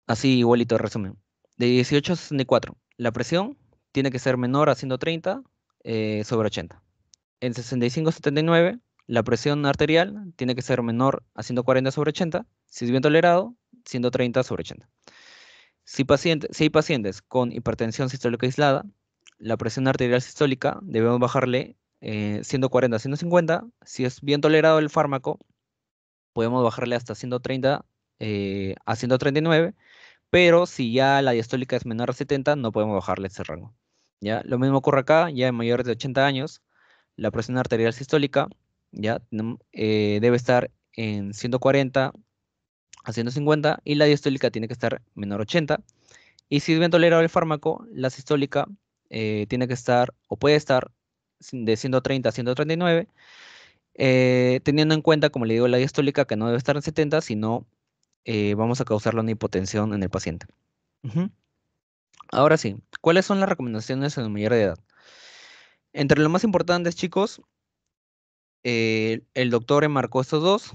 Así igualito, resumen. De 18 a 64, la presión tiene que ser menor a 130 eh, sobre 80. En 65 a 79, la presión arterial tiene que ser menor a 140 sobre 80. Si es bien tolerado, 130 sobre 80. Si, si hay pacientes con hipertensión sistólica aislada, la presión arterial sistólica debemos bajarle eh, 140, 150. Si es bien tolerado el fármaco, podemos bajarle hasta 130 eh, a 139. Pero si ya la diastólica es menor a 70, no podemos bajarle ese rango. ¿ya? Lo mismo ocurre acá, ya en mayores de 80 años, la presión arterial sistólica ya eh, debe estar en 140 a 150 y la diastólica tiene que estar menor a 80. Y si es bien tolerado el fármaco, la sistólica eh, tiene que estar o puede estar de 130 a 139, eh, teniendo en cuenta, como le digo, la diastólica que no debe estar en 70, sino eh, vamos a causar la hipotensión en el paciente. Ahora sí, ¿cuáles son las recomendaciones en mayor de edad? Entre los más importantes, chicos, eh, el doctor enmarcó estos dos,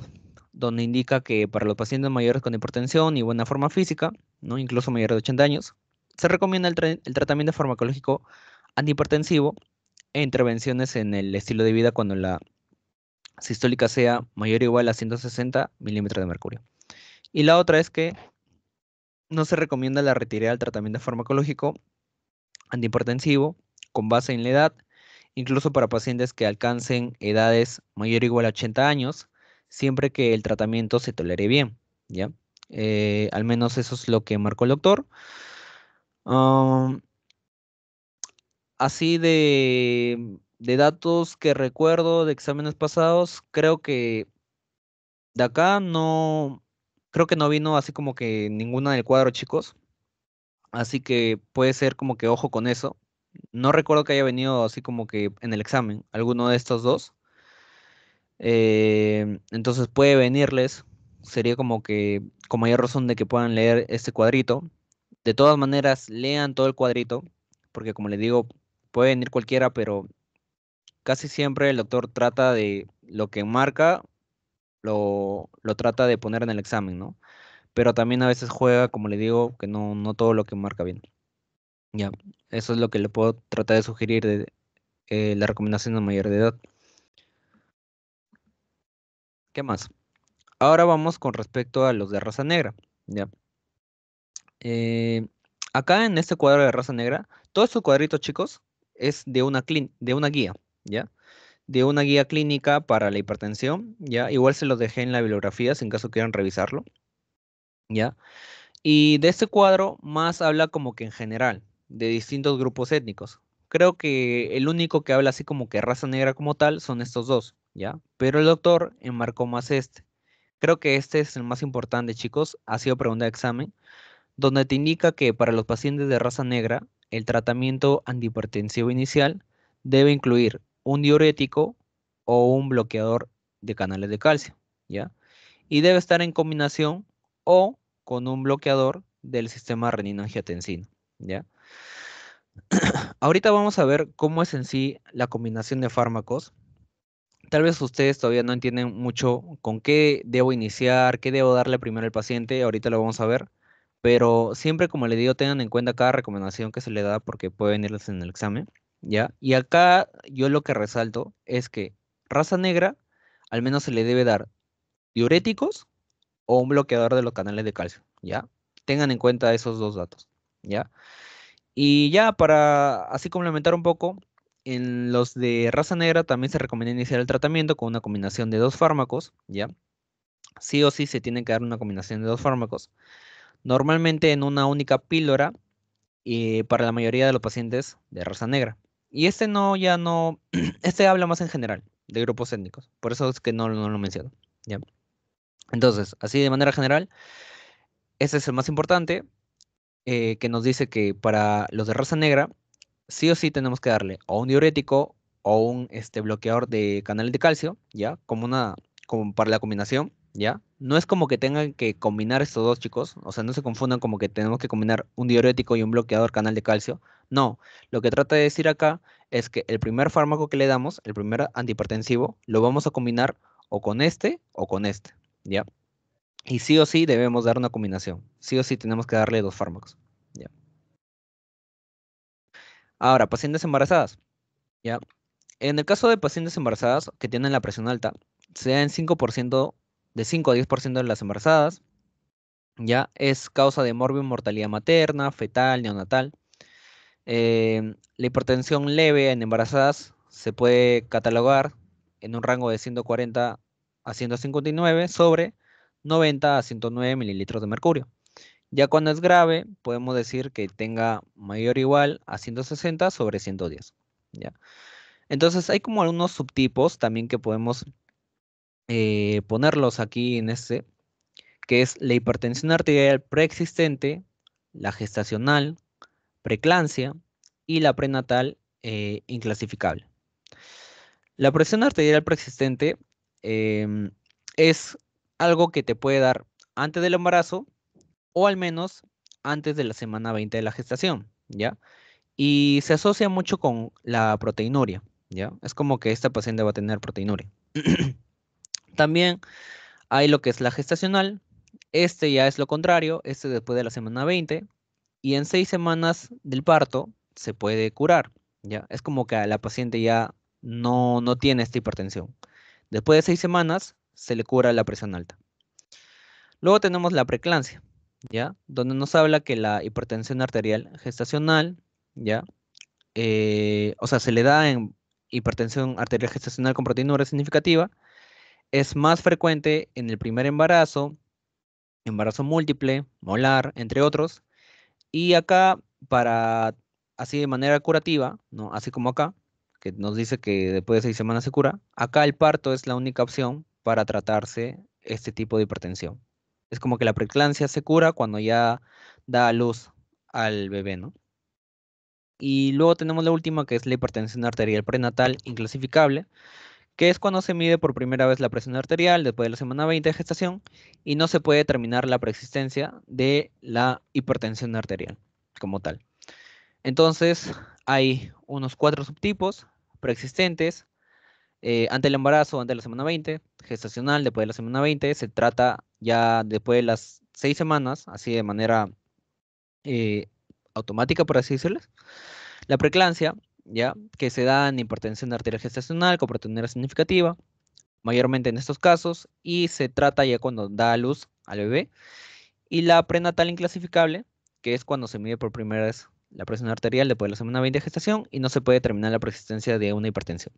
donde indica que para los pacientes mayores con hipertensión y buena forma física, ¿no? incluso mayores de 80 años, se recomienda el, el tratamiento farmacológico antihipertensivo e intervenciones en el estilo de vida cuando la sistólica sea mayor o igual a 160 milímetros de mercurio. Y la otra es que no se recomienda la retirada del tratamiento farmacológico antihipertensivo con base en la edad, incluso para pacientes que alcancen edades mayor o igual a 80 años, siempre que el tratamiento se tolere bien, ¿ya? Eh, al menos eso es lo que marcó el doctor. Ah, así de, datos que recuerdo de exámenes pasados, creo que de acá no, creo que no vino así como que ninguna del cuadro, chicos. Así que puede ser como que ojo con eso. No recuerdo que haya venido así como que en el examen, alguno de estos dos. Eh, entonces puede venirles. Sería como que, como hay razón de que puedan leer este cuadrito. De todas maneras, lean todo el cuadrito, porque como les digo, puede venir cualquiera, pero casi siempre el doctor trata de lo que marca, lo, trata de poner en el examen, ¿no? Pero también a veces juega, como le digo, que no, no todo lo que marca bien. Ya, eso es lo que le puedo tratar de sugerir de eh, la recomendación de mayor de edad. ¿Qué más? Ahora vamos con respecto a los de raza negra. Ya. Eh, acá en este cuadro de raza negra, todos estos cuadritos, chicos, es de una, de una guía, ¿ya? De una guía clínica para la hipertensión, ¿ya? Igual se lo dejé en la bibliografía, si en caso quieran revisarlo, ¿ya? Y de este cuadro más habla como que en general, de distintos grupos étnicos. Creo que el único que habla así como que raza negra como tal son estos dos, ¿ya? Pero el doctor enmarcó más este. Creo que este es el más importante, chicos. Ha sido pregunta de examen, donde te indica que para los pacientes de raza negra el tratamiento antihipertensivo inicial debe incluir un diurético o un bloqueador de canales de calcio, ¿ya? Y debe estar en combinación o con un bloqueador del sistema renina-angiotensina, ¿ya? Ahorita vamos a ver cómo es en sí la combinación de fármacos. Tal vez ustedes todavía no entienden mucho con qué debo iniciar, qué debo darle primero al paciente, ahorita lo vamos a ver pero siempre, como le digo, tengan en cuenta cada recomendación que se le da porque puede venirles en el examen, ¿ya? Y acá yo lo que resalto es que raza negra al menos se le debe dar diuréticos o un bloqueador de los canales de calcio, ¿ya? Tengan en cuenta esos dos datos, ¿ya? Y ya para así complementar un poco, en los de raza negra también se recomienda iniciar el tratamiento con una combinación de dos fármacos, ¿ya? Sí o sí se tiene que dar una combinación de dos fármacos normalmente en una única píldora y eh, para la mayoría de los pacientes de raza negra. Y este no, ya no, este habla más en general de grupos étnicos, por eso es que no, no lo menciono. ¿ya? Entonces, así de manera general, este es el más importante, eh, que nos dice que para los de raza negra, sí o sí tenemos que darle o un diurético o un este, bloqueador de canales de calcio, ¿ya? Como una, como para la combinación, ¿ya? no es como que tengan que combinar estos dos chicos, o sea, no se confundan como que tenemos que combinar un diurético y un bloqueador canal de calcio. No, lo que trata de decir acá es que el primer fármaco que le damos, el primer antihipertensivo, lo vamos a combinar o con este o con este, ¿ya? Y sí o sí debemos dar una combinación, sí o sí tenemos que darle dos fármacos, ¿ya? Ahora, pacientes embarazadas, ¿ya? En el caso de pacientes embarazadas que tienen la presión alta, sea en 5% de 5 a 10% de las embarazadas. ¿ya? Es causa de y mortalidad materna, fetal, neonatal. Em, la hipertensión leve en embarazadas se puede catalogar en un rango de 140 a 159 sobre 90 a 109 mililitros de mercurio. Ya cuando es grave, podemos decir que tenga mayor o igual a 160 sobre 110. ¿ya? Entonces hay como algunos subtipos también que podemos eh, ponerlos aquí en este, que es la hipertensión arterial preexistente, la gestacional, preclancia y la prenatal eh, inclasificable. La presión arterial preexistente em, es algo que te puede dar antes del embarazo o al menos antes de la semana 20 de la gestación, ¿ya? Y se asocia mucho con la proteinuria, ¿ya? Es como que esta paciente va a tener proteinuria. También hay lo que es la gestacional. Este ya es lo contrario, este después de la semana 20. Y en seis semanas del parto se puede curar. ¿ya? Es como que la paciente ya no, tiene esta hipertensión. Después de seis semanas se le cura la presión alta. Luego tenemos la preclancia, ¿ya? Donde nos habla que la hipertensión arterial gestacional, ¿ya? Eh, o sea, se le da en hipertensión arterial gestacional con proteinuria significativa es más frecuente en el primer embarazo, embarazo múltiple, molar, entre otros. Y acá, para así de manera curativa, ¿no? así como acá, que nos dice que después de seis semanas se cura, acá el parto es la única opción para tratarse este tipo de hipertensión. Es como que la preclancia se cura cuando ya da luz al bebé, ¿no? Y luego tenemos la última, que es la hipertensión arterial prenatal inclasificable, que es cuando se mide por primera vez la presión arterial después de la semana 20 de gestación y no se puede determinar la preexistencia de la hipertensión arterial como tal. Entonces, hay unos cuatro subtipos preexistentes. Eh, ante el embarazo, ante la semana 20, gestacional, después de la semana 20, se trata ya después de las seis semanas, así de manera eh, automática, por así decirlo. La preeclampsia, ¿ya? que se dan hipertensión arterial gestacional con proteinuria significativa, mayormente en estos casos, y se trata ya cuando da a luz al bebé. Y la prenatal inclasificable, que es cuando se mide por primera vez la presión arterial después de la semana 20 de gestación y no se puede determinar la persistencia de una hipertensión.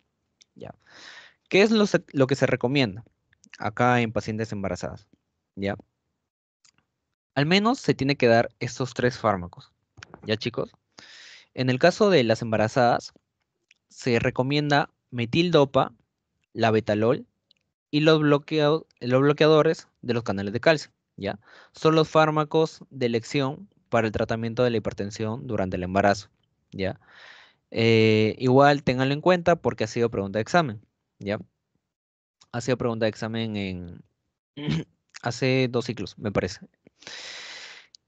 ¿ya? ¿Qué es lo, lo que se recomienda acá en pacientes embarazadas? ¿ya? Al menos se tiene que dar estos tres fármacos. ¿Ya chicos? En el caso de las embarazadas, se recomienda metildopa, la betalol y los, bloqueadores de los canales de calcio. ¿ya? Son los fármacos de elección para el tratamiento de la hipertensión durante el embarazo. ¿ya? Eh, igual ténganlo en cuenta porque ha sido pregunta de examen. ¿ya? Ha sido pregunta de examen en hace dos ciclos, me parece.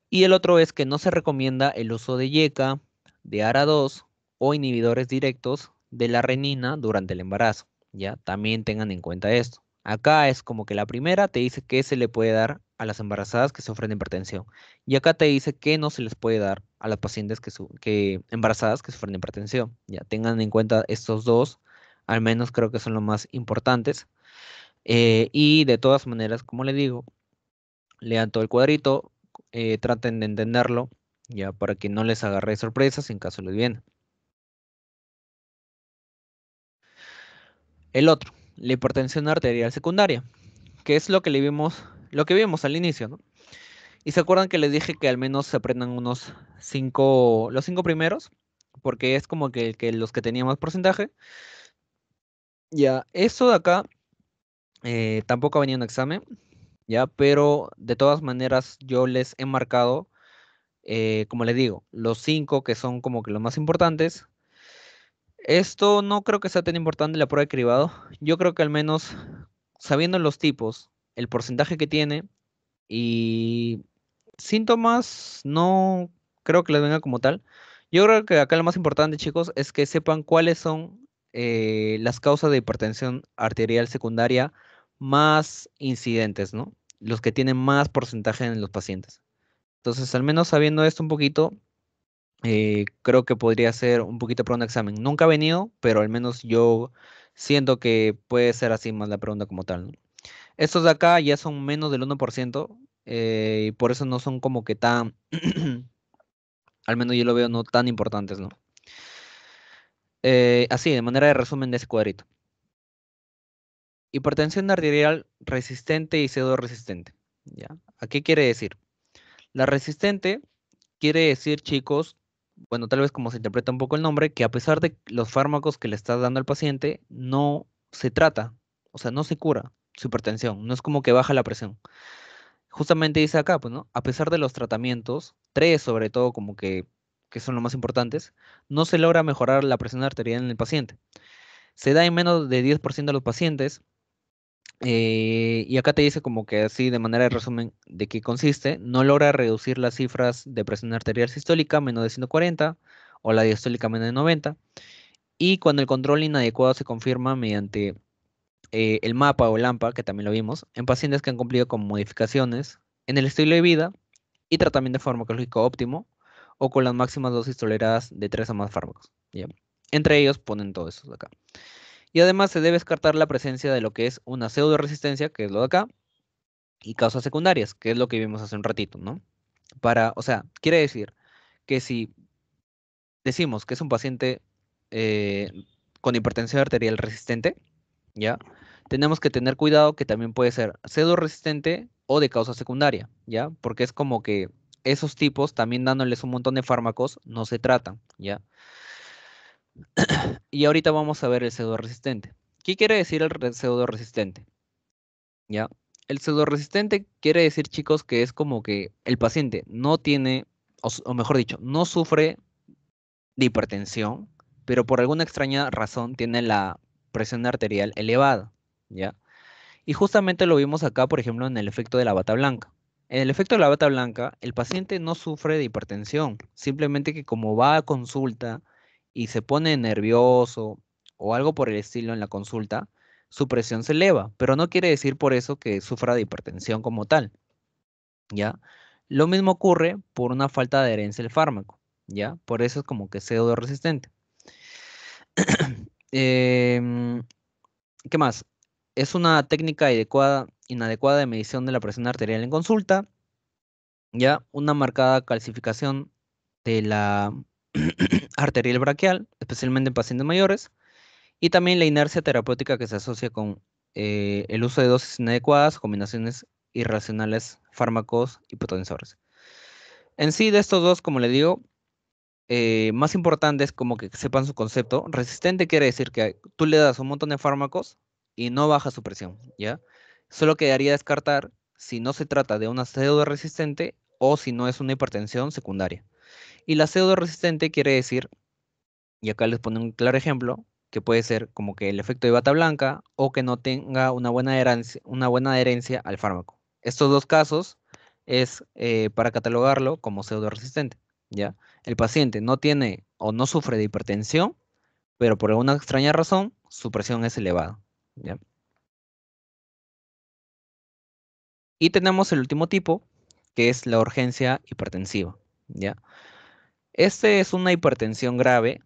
Y el otro es que no se recomienda el uso de yeca, de ARA2 o inhibidores directos de la renina durante el embarazo. ¿ya? También tengan en cuenta esto. Acá es como que la primera te dice que se le puede dar a las embarazadas que sufren hipertensión. Y acá te dice que no se les puede dar a las pacientes que, embarazadas que sufren hipertensión. Ya tengan en cuenta estos dos, al menos creo que son los más importantes. Eh, y de todas maneras, como le digo, lean todo el cuadrito, eh, traten de entenderlo ya para que no les agarre sorpresas en caso les viene. El otro, la hipertensión arterial secundaria, que es lo que le vimos, lo que vimos al inicio, Y se acuerdan que les dije que al menos se aprendan unos cinco, los cinco primeros, porque es como que, los que tenían más porcentaje. Ya, eso de acá eh, tampoco tampoco venía en examen, ya, pero de todas maneras yo les he marcado eh, como les digo, los cinco que son como que los más importantes. Esto no creo que sea tan importante la prueba de cribado. Yo creo que al menos sabiendo los tipos, el porcentaje que tiene y síntomas, no creo que les venga como tal. Yo creo que acá lo más importante, chicos, es que sepan cuáles son eh, las causas de hipertensión arterial secundaria más incidentes, ¿no? Los que tienen más porcentaje en los pacientes. Entonces, al menos sabiendo esto un poquito, eh, creo que podría ser un poquito para un examen. Nunca ha venido, pero al menos yo siento que puede ser así más la pregunta como tal. Estos de acá ya son menos del 1%, eh, y por eso no son como que tan, al menos yo lo veo no tan importantes, ¿no? Eh, así, de manera de resumen de ese cuadrito. Hipertensión arterial resistente y pseudo resistente. ¿ya? ¿A qué quiere decir? La resistente quiere decir, chicos, bueno, tal vez como se interpreta un poco el nombre, que a pesar de los fármacos que le está dando al paciente, no se trata, o sea, no se cura su hipertensión, no es como que baja la presión. Justamente dice acá, pues, ¿no? A pesar de los tratamientos, tres sobre todo como que, que son los más importantes, no se logra mejorar la presión arterial en el paciente. Se da en menos de 10% de los pacientes eh, y acá te dice como que así de manera de resumen de qué consiste, no logra reducir las cifras de presión arterial sistólica menos de 140 o la diastólica menos de 90 y cuando el control inadecuado se confirma mediante eh, el mapa o el AMPA, que también lo vimos, en pacientes que han cumplido con modificaciones en el estilo de vida y tratamiento farmacológico óptimo o con las máximas dosis toleradas de tres o más fármacos. Entre ellos ponen todo de acá. Y además se debe descartar la presencia de lo que es una pseudo resistencia, que es lo de acá, y causas secundarias, que es lo que vimos hace un ratito, ¿no? Para, o sea, quiere decir que si decimos que es un paciente eh, con hipertensión arterial resistente, ¿ya? Tenemos que tener cuidado que también puede ser pseudo resistente o de causa secundaria, ¿ya? Porque es como que esos tipos, también dándoles un montón de fármacos, no se tratan, ¿ya? y ahorita vamos a ver el pseudo resistente. ¿Qué quiere decir el pseudo resistente? ¿Ya? El pseudo resistente quiere decir, chicos, que es como que el paciente no tiene, o, o mejor dicho, no sufre de hipertensión, pero por alguna extraña razón tiene la presión arterial elevada, ¿ya? Y justamente lo vimos acá, por ejemplo, en el efecto de la bata blanca. En el efecto de la bata blanca, el paciente no sufre de hipertensión, simplemente que como va a consulta, y se pone nervioso o algo por el estilo en la consulta, su presión se eleva, pero no quiere decir por eso que sufra de hipertensión como tal. ¿Ya? Lo mismo ocurre por una falta de adherencia al fármaco, ¿ya? Por eso es como que pseudo resistente. Em, ¿Qué más? Es una técnica adecuada, inadecuada de medición de la presión arterial en consulta, ¿ya? Una marcada calcificación de la arterial braquial, especialmente en pacientes mayores, y también la inercia terapéutica que se asocia con eh, el uso de dosis inadecuadas, combinaciones irracionales, fármacos y potenciadores En sí, de estos dos, como le digo, eh, más importante es como que sepan su concepto. Resistente quiere decir que tú le das un montón de fármacos y no baja su presión, ¿ya? Solo quedaría descartar si no se trata de una pseudo resistente o si no es una hipertensión secundaria. Y la pseudo resistente quiere decir, y acá les pone un claro ejemplo, que puede ser como que el efecto de bata blanca o que no tenga una buena adherencia, una buena adherencia al fármaco. Estos dos casos es eh, para catalogarlo como pseudo resistente. ¿ya? El paciente no tiene o no sufre de hipertensión, pero por alguna extraña razón su presión es elevada. ¿ya? Y tenemos el último tipo, que es la urgencia hipertensiva. ¿ya? Este es una hipertensión grave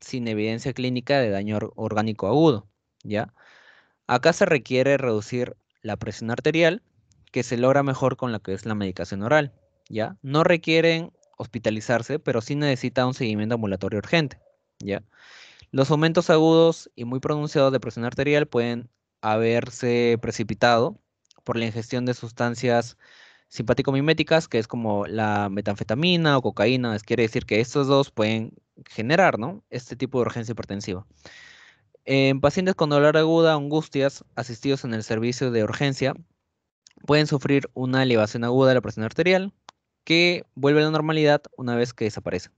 sin evidencia clínica de daño orgánico agudo, ¿ya? Acá se requiere reducir la presión arterial, que se logra mejor con la que es la medicación oral, ¿ya? No requieren hospitalizarse, pero sí necesita un seguimiento ambulatorio urgente, ¿ya? Los aumentos agudos y muy pronunciados de presión arterial pueden haberse precipitado por la ingestión de sustancias simpático-miméticas, que es como la metanfetamina o cocaína, es, quiere decir que estos dos pueden generar este tipo de urgencia hipertensiva. En pacientes con dolor aguda, angustias, asistidos en el servicio de urgencia, pueden sufrir una elevación aguda de la presión arterial, que vuelve a la normalidad una vez que desaparece.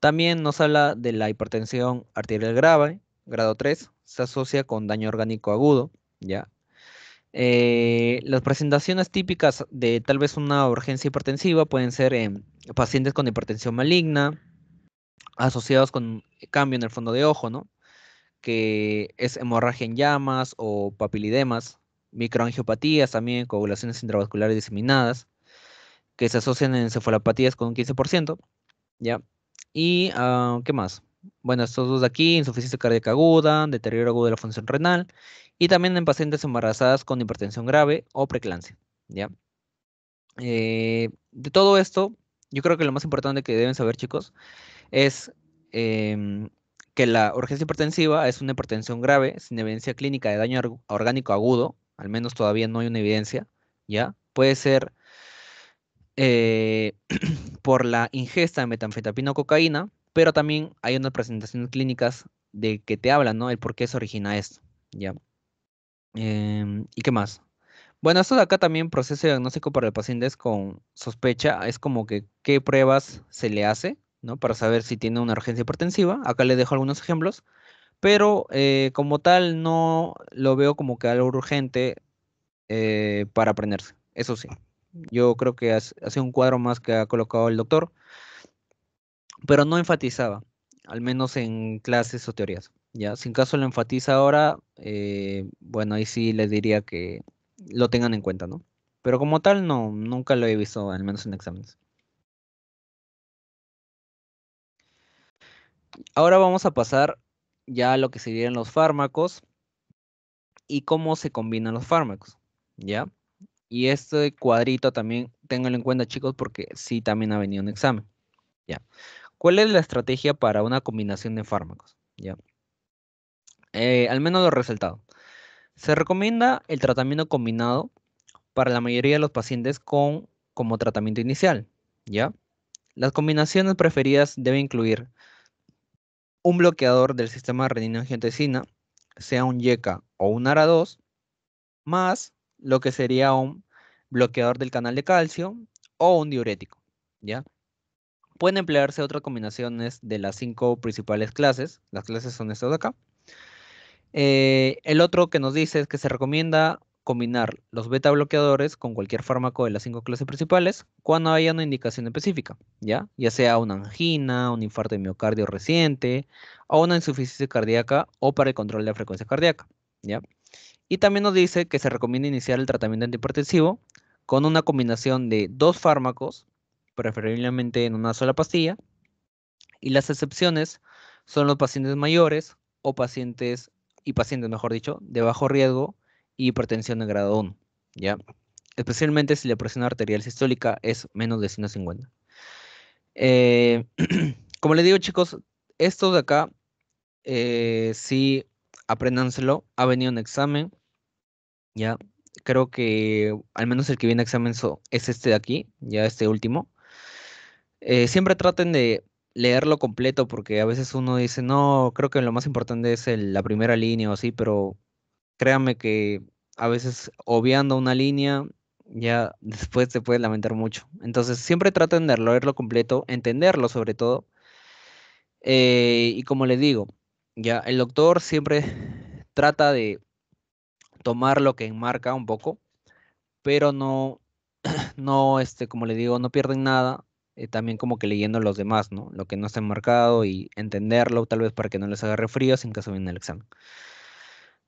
También nos habla de la hipertensión arterial grave, grado 3, se asocia con daño orgánico agudo, ¿ya? Eh, las presentaciones típicas de tal vez una urgencia hipertensiva pueden ser pacientes con hipertensión maligna, asociados con cambio en el fondo de ojo, ¿no? que es hemorragia en llamas o papilidemas, microangiopatías también, coagulaciones intravasculares diseminadas, que se asocian en encefalopatías con un 15%, ¿ya? Y, ah, ¿qué más? Bueno, estos dos de aquí, insuficiencia cardíaca aguda, deterioro agudo de la función renal y también en pacientes embarazadas con hipertensión grave o preeclampsia. ¿ya? Eh, de todo esto, yo creo que lo más importante que deben saber, chicos, es em, que la urgencia hipertensiva es una hipertensión grave sin evidencia clínica de daño orgánico agudo, al menos todavía no hay una evidencia, ¿ya? Puede ser eh, por la ingesta de metanfetamina o cocaína, pero también hay unas presentaciones clínicas de que te hablan, ¿no? El por qué se origina esto, ¿ya? Em, ¿Y qué más? Bueno, esto de acá también proceso diagnóstico para el paciente es con sospecha, es como que qué pruebas se le hace, ¿no? Para saber si tiene una urgencia hipertensiva. Acá le dejo algunos ejemplos, pero eh, como tal no lo veo como que algo urgente eh, para aprenderse. Eso sí, yo creo que hace un cuadro más que ha colocado el doctor, pero no enfatizaba, al menos en clases o teorías. Ya, si en caso lo enfatiza ahora, eh, bueno, ahí sí les diría que lo tengan en cuenta, ¿no? Pero como tal, no, nunca lo he visto, al menos en exámenes. Ahora vamos a pasar ya a lo que serían los fármacos y cómo se combinan los fármacos, ¿ya? Y este cuadrito también, ténganlo en cuenta, chicos, porque sí también ha venido un examen, ¿ya? ¿Cuál es la estrategia para una combinación de fármacos? ¿Ya? Eh, al menos los resultados. Se recomienda el tratamiento combinado para la mayoría de los pacientes con, como tratamiento inicial, ¿ya? Las combinaciones preferidas deben incluir un bloqueador del sistema renina-angiotensina, sea un YECA o un ARA2, más lo que sería un bloqueador del canal de calcio o un diurético, ¿ya? Pueden emplearse otras combinaciones de las cinco principales clases, las clases son estas de acá, eh, el otro que nos dice es que se recomienda combinar los beta bloqueadores con cualquier fármaco de las cinco clases principales cuando haya una indicación específica, ¿ya? Ya sea una angina, un infarto de miocardio reciente, o una insuficiencia cardíaca o para el control de la frecuencia cardíaca, ¿ya? Y también nos dice que se recomienda iniciar el tratamiento antihipertensivo con una combinación de dos fármacos, preferiblemente en una sola pastilla, y las excepciones son los pacientes mayores o pacientes y pacientes, mejor dicho, de bajo riesgo y hipertensión de grado 1, ¿ya? Especialmente si la presión arterial sistólica es menos de 150. Eh, como les digo, chicos, esto de acá, eh, sí, apréndanselo. Ha venido un examen, ¿ya? Creo que al menos el que viene a examen es este de aquí, ya este último. Eh, siempre traten de leerlo completo, porque a veces uno dice, no, creo que lo más importante es la primera línea o así, pero créanme que a veces obviando una línea ya después te puedes lamentar mucho. Entonces siempre traten de leerlo completo, entenderlo sobre todo. Eh, y como les digo, ya el doctor siempre trata de tomar lo que enmarca un poco, pero no, no, este, como le digo, no pierden nada eh, también como que leyendo los demás, ¿no? Lo que no está enmarcado y entenderlo tal vez para que no les agarre frío sin caso viene el examen.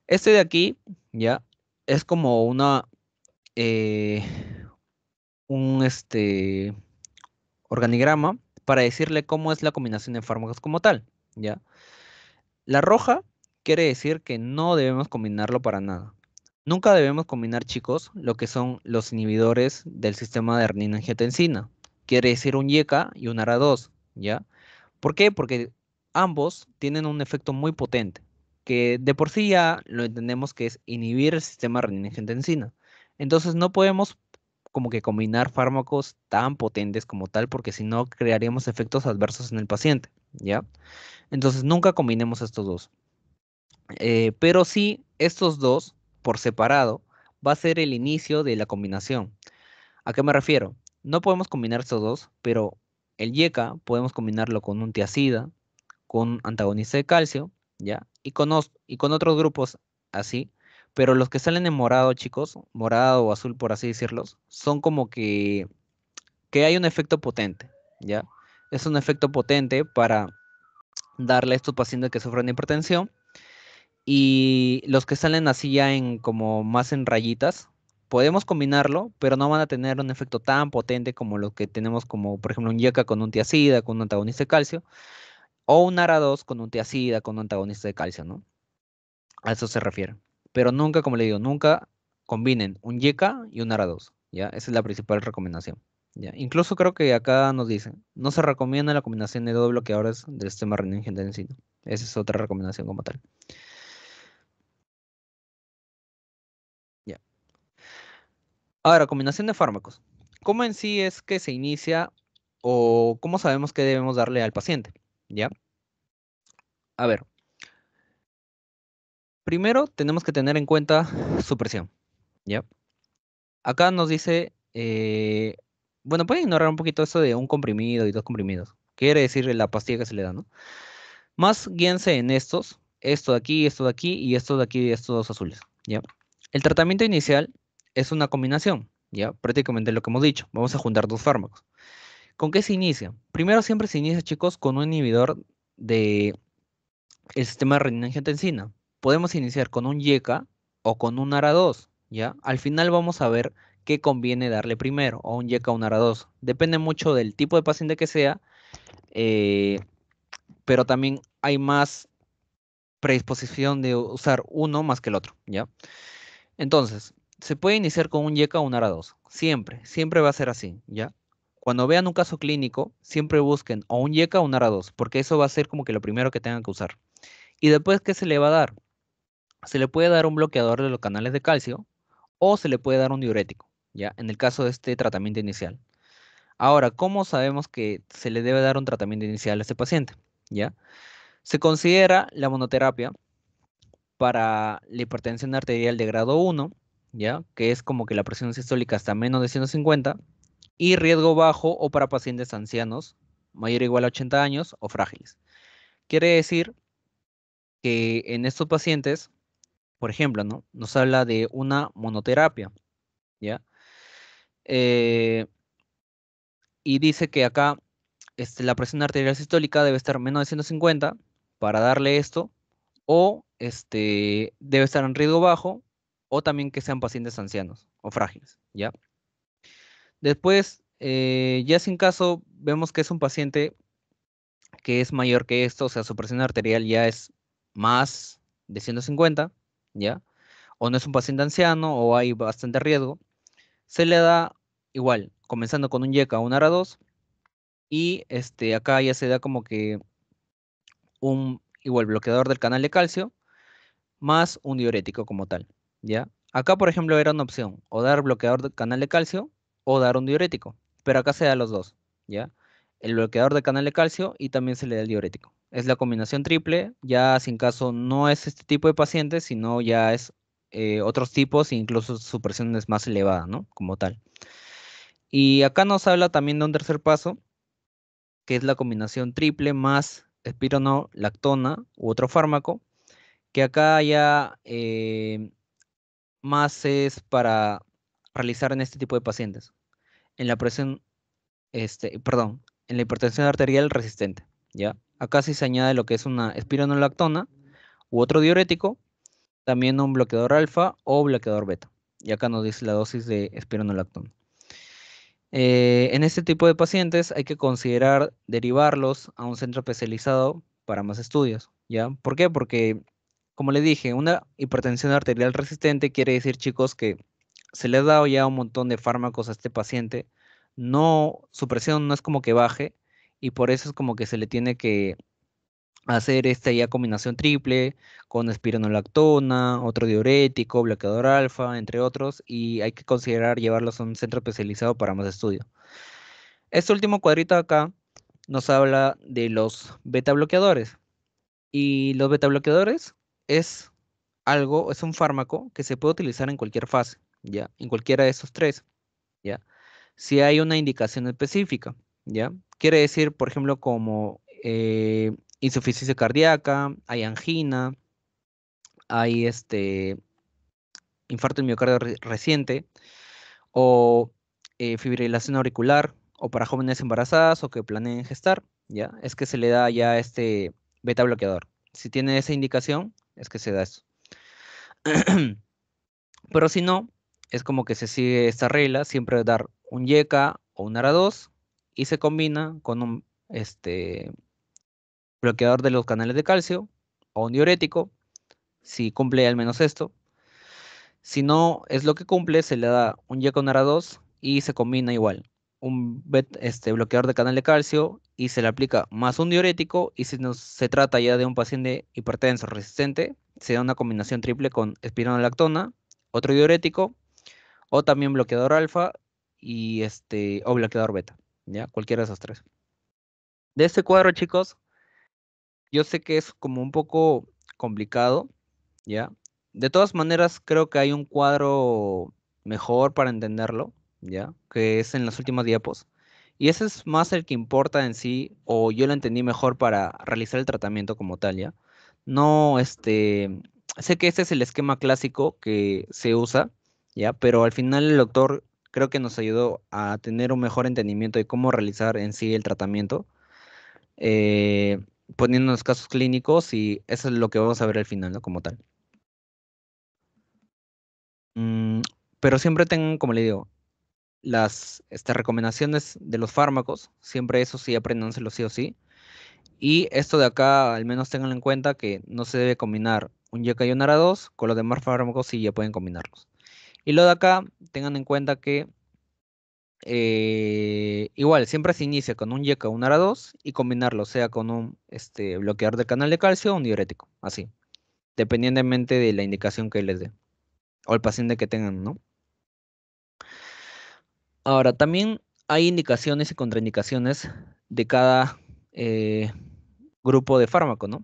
Este de aquí, ya, es como una, eh, un este, organigrama para decirle cómo es la combinación de fármacos como tal, ya. La roja quiere decir que no debemos combinarlo para nada. Nunca debemos combinar, chicos, lo que son los inhibidores del sistema de renina angiotensina quiere decir un yeka y un ara 2, ¿ya? ¿Por qué? Porque ambos tienen un efecto muy potente, que de por sí ya lo entendemos que es inhibir el sistema renin encina. Entonces no podemos como que combinar fármacos tan potentes como tal, porque si no crearíamos efectos adversos en el paciente, ¿ya? Entonces nunca combinemos estos dos. Eh, pero sí, estos dos, por separado, va a ser el inicio de la combinación. ¿A qué me refiero? No podemos combinar estos dos, pero el yeca podemos combinarlo con un tiacida, con antagonista de calcio, ¿ya? Y con, y con otros grupos así. Pero los que salen en morado, chicos, morado o azul, por así decirlos, son como que, que hay un efecto potente, ¿ya? Es un efecto potente para darle a estos pacientes que sufren hipertensión. Y los que salen así ya en como más en rayitas, podemos combinarlo, pero no van a tener un efecto tan potente como lo que tenemos como, por ejemplo, un YECA con un tiacida, con un antagonista de calcio, o un ARA2 con un tiacida, con un antagonista de calcio, ¿no? A eso se refiere. Pero nunca, como le digo, nunca combinen un YECA y un ARA2, ¿ya? Esa es la principal recomendación. ¿ya? Incluso creo que acá nos dicen, no se recomienda la combinación de ahora es del sistema renin de Esa es otra recomendación como tal. Ahora, combinación de fármacos. ¿Cómo en sí es que se inicia o cómo sabemos qué debemos darle al paciente? ¿Ya? A ver. Primero tenemos que tener en cuenta su presión. ¿Ya? Acá nos dice, eh, bueno, puede ignorar un poquito eso de un comprimido y dos comprimidos. Quiere decir la pastilla que se le da, ¿no? Más guíense en estos, esto de aquí, esto de aquí y esto de aquí y estos dos azules, ¿ya? El tratamiento inicial es una combinación, ¿ya? Prácticamente lo que hemos dicho, vamos a juntar dos fármacos. ¿Con qué se inicia? Primero siempre se inicia, chicos, con un inhibidor de el sistema de renina-angiotensina. Podemos iniciar con un YECA o con un ARA2, ¿ya? Al final vamos a ver qué conviene darle primero, o un YECA o un ARA2. Depende mucho del tipo de paciente que sea, eh, pero también hay más predisposición de usar uno más que el otro, ¿ya? Entonces, se puede iniciar con un YECA o un ARA2. Siempre, siempre va a ser así, ¿ya? Cuando vean un caso clínico, siempre busquen o un YECA o un ARA2, porque eso va a ser como que lo primero que tengan que usar. Y después, ¿qué se le va a dar? Se le puede dar un bloqueador de los canales de calcio o se le puede dar un diurético, ¿ya? En el caso de este tratamiento inicial. Ahora, ¿cómo sabemos que se le debe dar un tratamiento inicial a este paciente? ¿Ya? Se considera la monoterapia para la hipertensión arterial de grado 1, que es como que la presión sistólica está menos de 150, y riesgo bajo o para pacientes ancianos, mayor o igual a 80 años o frágiles. Quiere decir que en estos pacientes, por ejemplo, ¿no? Nos habla de una monoterapia, ¿ya? Eh, y dice que acá este, la presión arterial sistólica debe estar menos de 150 para darle esto, o este, debe estar en riesgo bajo o también que sean pacientes ancianos o frágiles, ¿ya? Después, eh, ya sin caso, vemos que es un paciente que es mayor que esto, o sea, su presión arterial ya es más de 150, ¿ya? O no es un paciente anciano o hay bastante riesgo. Se le da igual, comenzando con un YECA o un ARA2 y este, acá ya se da como que un igual bloqueador del canal de calcio más un diurético como tal. Acá, por ejemplo, era una opción, o dar bloqueador de canal de calcio o dar un diurético, pero acá se da los dos, ¿ya? El bloqueador de canal de calcio y también se le da el diurético. Es la combinación triple, ya sin caso no es este tipo de pacientes, sino ya es eh, otros tipos, e incluso su presión es más elevada, ¿no? Como tal. Y acá nos habla también de un tercer paso, que es la combinación triple más espironolactona u otro fármaco, que acá ya eh, más es para realizar en este tipo de pacientes. En la presión, este, perdón, en la hipertensión arterial resistente, ¿ya? Acá sí se añade lo que es una espironolactona u otro diurético, también un bloqueador alfa o bloqueador beta. Y acá nos dice la dosis de espironolactona. Eh, en este tipo de pacientes hay que considerar derivarlos a un centro especializado para más estudios, ¿ya? ¿Por qué? Porque como le dije, una hipertensión arterial resistente quiere decir, chicos, que se le ha dado ya un montón de fármacos a este paciente, no, su presión no es como que baje y por eso es como que se le tiene que hacer esta ya combinación triple con espironolactona, otro diurético, bloqueador alfa, entre otros, y hay que considerar llevarlos a un centro especializado para más estudio. Este último cuadrito acá nos habla de los beta bloqueadores. Y los beta bloqueadores es algo, es un fármaco que se puede utilizar en cualquier fase, ¿ya? En cualquiera de esos tres, ¿ya? Si hay una indicación específica, ¿ya? Quiere decir, por ejemplo, como eh, insuficiencia cardíaca, hay angina, hay este infarto de miocardio reciente, o eh, fibrilación auricular, o para jóvenes embarazadas o que planeen gestar, ¿ya? Es que se le da ya este beta bloqueador. Si tiene esa indicación, es que se da eso. Pero si no, es como que se sigue esta regla, siempre dar un yeka o un ara 2 y se combina con un este, bloqueador de los canales de calcio o un diurético, si cumple al menos esto. Si no es lo que cumple, se le da un yeka o un ara 2 y se combina igual un este, bloqueador de canal de calcio y se le aplica más un diurético y si se trata ya de un paciente hipertenso resistente, se da una combinación triple con espironolactona, otro diurético o también bloqueador alfa y este o bloqueador beta, ya, cualquiera de esos tres. De este cuadro, chicos, yo sé que es como un poco complicado, ya. De todas maneras, creo que hay un cuadro mejor para entenderlo, que es en las últimas diapos. Y ese es más el que importa en sí, o yo lo entendí mejor para realizar el tratamiento como tal, ¿ya? No, este, sé que ese es el esquema clásico que se usa, ¿ya? Pero al final el doctor creo que nos ayudó a tener un mejor entendimiento de cómo realizar en sí el tratamiento, eh, poniendo los casos clínicos y eso es lo que vamos a ver al final, ¿no? Como tal. Mm, pero siempre tengo, como le digo, las estas recomendaciones de los fármacos, siempre eso sí, lo sí o sí. Y esto de acá, al menos tengan en cuenta que no se debe combinar un YK y un ARA2, con los demás fármacos si ya pueden combinarlos. Y lo de acá, tengan en cuenta que eh, igual, siempre se inicia con un o un ARA2 y combinarlo, sea, con un este, bloqueador de canal de calcio o un diurético, así, dependientemente de la indicación que les dé o el paciente que tengan, ¿no? Ahora, también hay indicaciones y contraindicaciones de cada eh, grupo de fármaco, ¿no?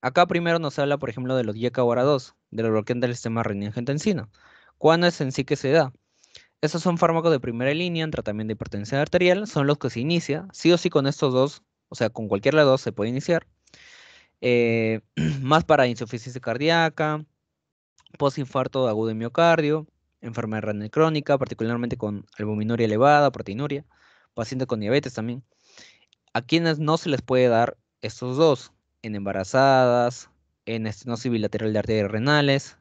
Acá primero nos habla, por ejemplo, de los YK-2, de los del sistema renina-angiotensina. ¿Cuándo es en sí que se da? Estos son fármacos de primera línea en tratamiento de hipertensión arterial, son los que se inicia, sí o sí con estos dos, o sea, con cualquiera de los dos se puede iniciar. Eh, más para insuficiencia cardíaca, postinfarto agudo de miocardio, enfermedad renal crónica, particularmente con albuminuria elevada, proteinuria, pacientes con diabetes también. A quienes no se les puede dar estos dos, en embarazadas, en estenosis bilateral de arterias renales,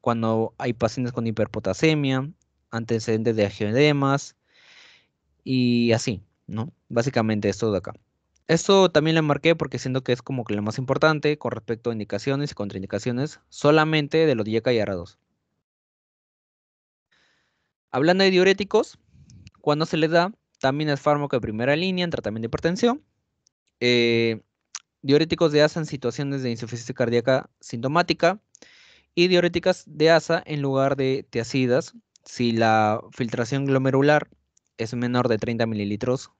cuando hay pacientes con hiperpotasemia, antecedentes de agioedemas y así, ¿no? Básicamente esto de acá. Esto también lo marqué porque siento que es como que lo más importante con respecto a indicaciones y contraindicaciones solamente de los y ARA2. Hablando de diuréticos, cuando se les da, también es fármaco de primera línea en tratamiento de hipertensión. Eh, diuréticos de asa en situaciones de insuficiencia cardíaca sintomática y diuréticas de asa en lugar de tiacidas si la filtración glomerular es menor de 30 mililitros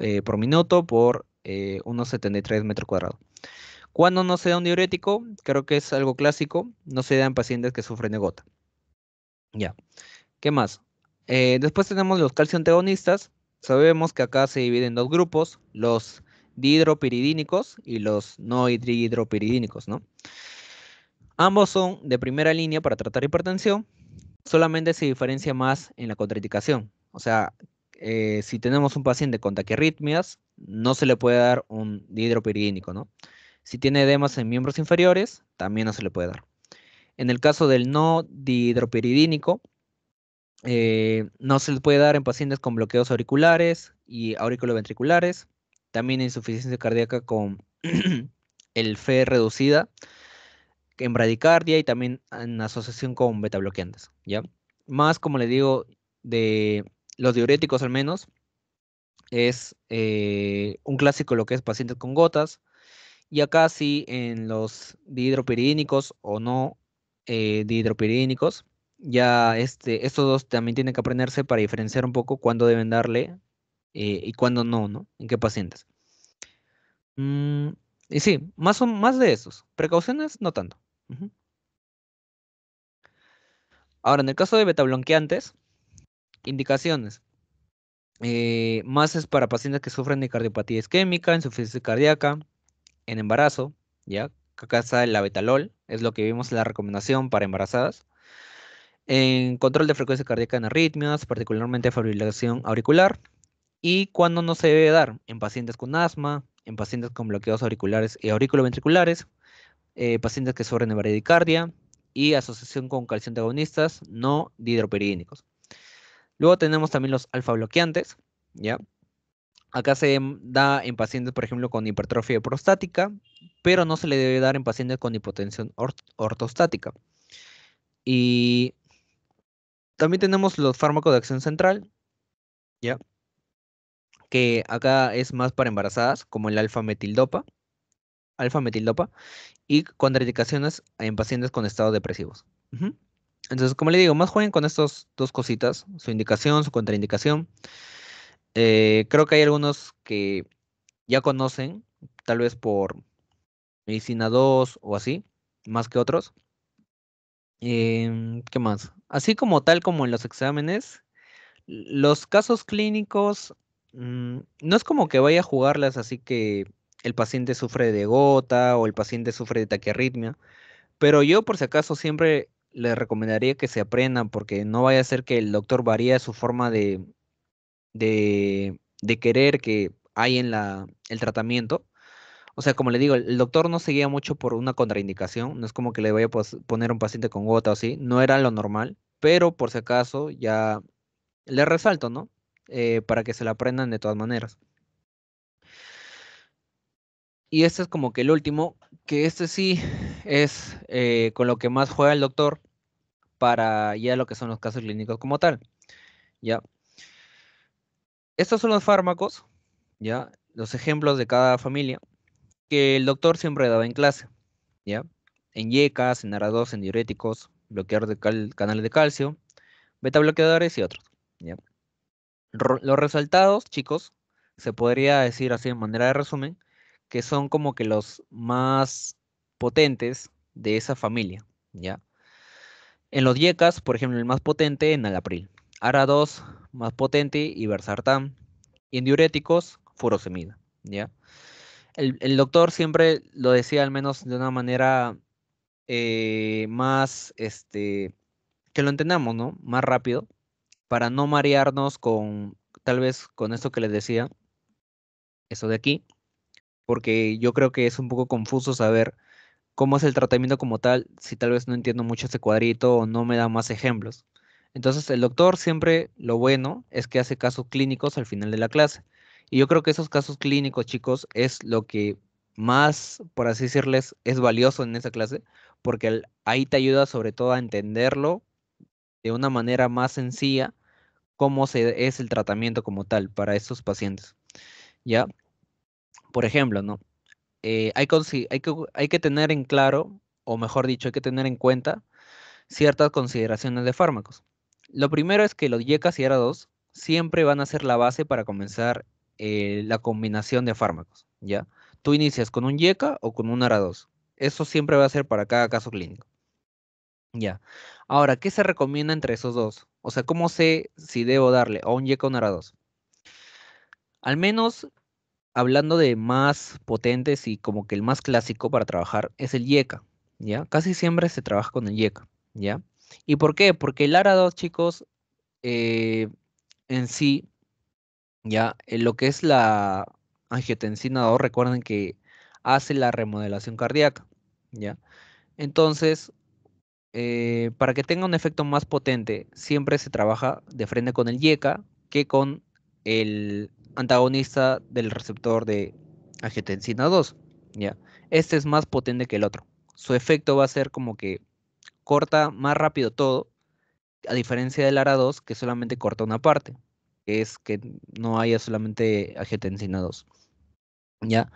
eh, por minuto por 1.73 eh, unos 73 metros cuadrados. Cuando no se da un diurético, creo que es algo clásico, no se da en pacientes que sufren de gota. Ya. ¿Qué más? Eh, después tenemos los calcio-antagonistas. Sabemos que acá se dividen en dos grupos, los dihidropiridínicos y los no dihidropiridínicos, Ambos son de primera línea para tratar hipertensión, solamente se diferencia más en la contraindicación. O sea, eh, si tenemos un paciente con taquirritmias, no se le puede dar un dihidropiridínico, ¿no? Si tiene edemas en miembros inferiores, también no se le puede dar. En el caso del no dihidropiridínico, eh, no se les puede dar en pacientes con bloqueos auriculares y auriculoventriculares. También insuficiencia cardíaca con el FE reducida en bradicardia y también en asociación con beta bloqueantes, ¿ya? Más, como les digo, de los diuréticos al menos, es eh, un clásico lo que es pacientes con gotas. Y acá sí, en los dihidropiridínicos o no eh, dihidropiridínicos, ya este, estos dos también tienen que aprenderse para diferenciar un poco cuándo deben darle eh, y cuándo no, ¿no? En qué pacientes. Mm, y sí, más, son más de esos. Precauciones, no tanto. Ahora, en el caso de betabloqueantes, indicaciones. Eh, más es para pacientes que sufren de cardiopatía isquémica, insuficiencia cardíaca, en embarazo, ¿ya? Acá está el betalol, es lo que vimos en la recomendación para embarazadas en control de frecuencia cardíaca en arritmias, particularmente fibrilación auricular, y cuando no se debe dar en pacientes con asma, en pacientes con bloqueos auriculares y auriculoventriculares, eh, pacientes que sufren de bradicardia y asociación con calcio antagonistas no dihidroperiínicos. Luego tenemos también los alfa bloqueantes, ¿ya? Acá se da en pacientes, por ejemplo, con hipertrofia prostática, pero no se le debe dar en pacientes con hipotensión ortostática. Y también tenemos los fármacos de acción central, ¿ya? Que acá es más para embarazadas, como el alfa-metildopa, alfa-metildopa, y contraindicaciones en pacientes con estado depresivos. Entonces, como le digo, más jueguen con estas dos cositas, su indicación, su contraindicación. Eh, creo que hay algunos que ya conocen, tal vez por medicina 2 o así, más que otros. Eh, ¿Qué más? Así como tal como en los exámenes, los casos clínicos mm, no es como que vaya a jugarlas así que el paciente sufre de gota o el paciente sufre de taquiarritmia, pero yo por si acaso siempre les recomendaría que se aprendan porque no vaya a ser que el doctor varíe su forma de, de, de querer que hay en la, el tratamiento. O sea, como le digo, el doctor no seguía mucho por una contraindicación, no es como que le vaya a poner un paciente con gota o así, no era lo normal, pero por si acaso ya le resalto, ¿no? Eh, para que se la aprendan de todas maneras. Y este es como que el último, que este sí es eh, con lo que más juega el doctor para ya lo que son los casos clínicos como tal. ¿Ya? Estos son los fármacos, ¿ya? Los ejemplos de cada familia que el doctor siempre daba en clase, ¿ya? En yecas, en ARA2, en diuréticos, bloquear de canales de calcio, beta bloqueadores y otros, ¿ya? los resultados chicos, se podría decir así en manera de resumen, que son como que los más potentes de esa familia, ¿ya? En los yecas, por ejemplo, el más potente en alapril, ARA2 más potente y versartán, y en diuréticos, furosemida, ¿ya? el, doctor siempre lo decía al menos de una manera eh, más, este, que lo entendamos, ¿no? Más rápido, para no marearnos con, tal vez con esto que les decía, eso de aquí, porque yo creo que es un poco confuso saber cómo es el tratamiento como tal, si tal vez no entiendo mucho este cuadrito o no me da más ejemplos. Entonces, el doctor siempre lo bueno es que hace casos clínicos al final de la clase. Y yo creo que esos casos clínicos, chicos, es lo que más, por así decirles, es valioso en esa clase, porque ahí te ayuda sobre todo a entenderlo de una manera más sencilla cómo se, es el tratamiento como tal para estos pacientes. ¿Ya? Por ejemplo, ¿no? Eh, hay, que, tener en claro, o mejor dicho, hay que tener en cuenta ciertas consideraciones de fármacos. Lo primero es que los YECAS y ARA2 siempre van a ser la base para comenzar eh, la combinación de fármacos, ¿ya? Tú inicias con un YECA o con un ARA2. Eso siempre va a ser para cada caso clínico. Ya. Ahora, ¿qué se recomienda entre esos dos? O sea, ¿cómo sé si debo darle a un YECA o un ARA2? Al menos, hablando de más potentes y como que el más clásico para trabajar es el YECA, ¿ya? Casi siempre se trabaja con el YECA, ¿ya? ¿Y por qué? Porque el ARA2, chicos, eh, en sí ya, eh, lo que es la angiotensina 2, recuerden que hace la remodelación cardíaca, ¿ya? Entonces, eh, para que tenga un efecto más potente, siempre se trabaja de frente con el YECA que con el antagonista del receptor de angiotensina 2, ¿ya? Este es más potente que el otro. Su efecto va a ser como que corta más rápido todo, a diferencia del ARA2 que solamente corta una parte, es que no haya solamente agetensina 2. ¿Ya?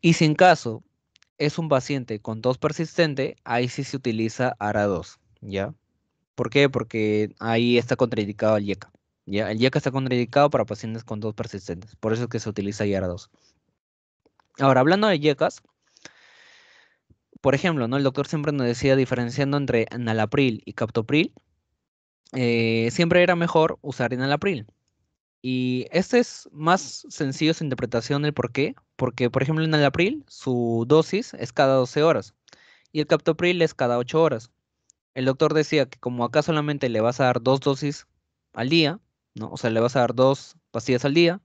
Y si en caso es un paciente con tos persistente, ahí sí se utiliza ARA2, ¿ya? ¿Por qué? Porque ahí está contraindicado el IECA. ¿ya? El IECA está contraindicado para pacientes con tos persistentes, por eso es que se utiliza ara 2 Ahora, hablando de IECAs, por ejemplo, ¿no? el doctor siempre nos decía diferenciando entre enalapril y captopril, eh, siempre era mejor usar enalapril. Y este es más sencillo su interpretación del por qué, porque por ejemplo en el april su dosis es cada 12 horas y el captopril es cada 8 horas. El doctor decía que como acá solamente le vas a dar dos dosis al día, ¿no? o sea, le vas a dar dos pastillas al día,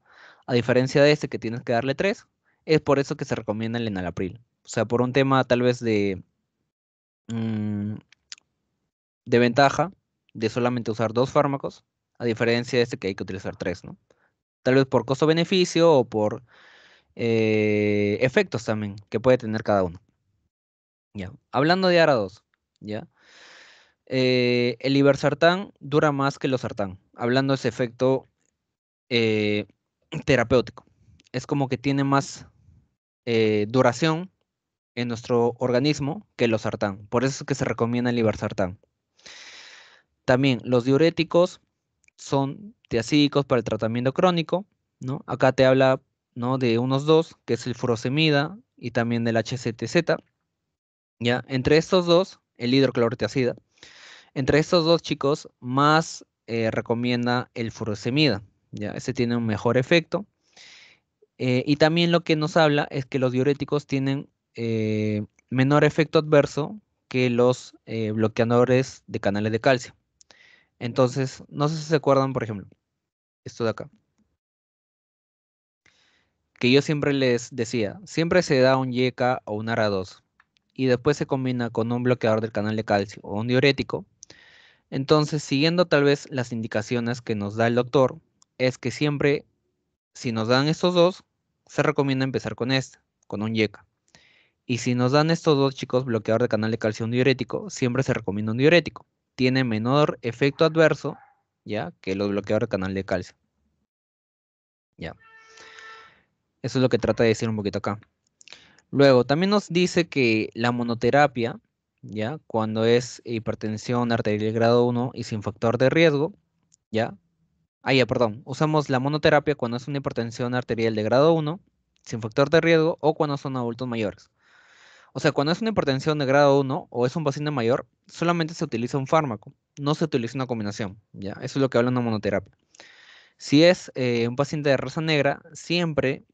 a diferencia de este que tienes que darle tres, es por eso que se recomienda el enalapril. O sea, por un tema tal vez de, mm, de ventaja de solamente usar dos fármacos, a diferencia de este que hay que utilizar tres, ¿no? Tal vez por costo-beneficio o por eh, efectos también que puede tener cada uno. Ya. Hablando de ARA 2, ¿ya? Eh, el ibersartán dura más que los sartán, hablando de ese efecto eh, terapéutico. Es como que tiene más duración en nuestro organismo que los sartán. Por eso es que se recomienda el ibersartán. También los diuréticos son tiacídicos para el tratamiento crónico, ¿no? Acá te habla, ¿no? De unos dos, que es el furosemida y también del HCTZ, ¿ya? Entre estos dos, el hidroclorotiacida, entre estos dos chicos, más eh, recomienda el furosemida, ¿ya? Ese tiene un mejor efecto. Eh, y también lo que nos habla es que los diuréticos tienen eh, menor efecto adverso que los bloqueadores de canales de calcio. Entonces, no sé si se acuerdan, por ejemplo, esto de acá. Que yo siempre les decía, siempre se da un yeca o un ARA2 y después se combina con un bloqueador del canal de calcio o un diurético. Entonces, siguiendo tal vez las indicaciones que nos da el doctor, es que siempre, si nos dan estos dos, se recomienda empezar con este, con un YECA. Y si nos dan estos dos chicos, bloqueador del canal de calcio un diurético, siempre se recomienda un diurético tiene menor efecto adverso, ¿ya? Que los bloqueadores de canal de calcio. ¿Ya? Eso es lo que trata de decir un poquito acá. Luego, también nos dice que la monoterapia, ¿ya? Cuando es hipertensión arterial grado 1 y sin factor de riesgo, ¿ya? Ah, perdón. Usamos la monoterapia cuando es una hipertensión arterial de grado 1, sin factor de riesgo, o cuando son adultos mayores. O sea, cuando es una hipertensión de grado 1 o es un paciente mayor, solamente se utiliza un fármaco, no se utiliza una combinación. ¿ya? Eso es lo que habla una monoterapia. Si es eh, un paciente de raza negra, siempre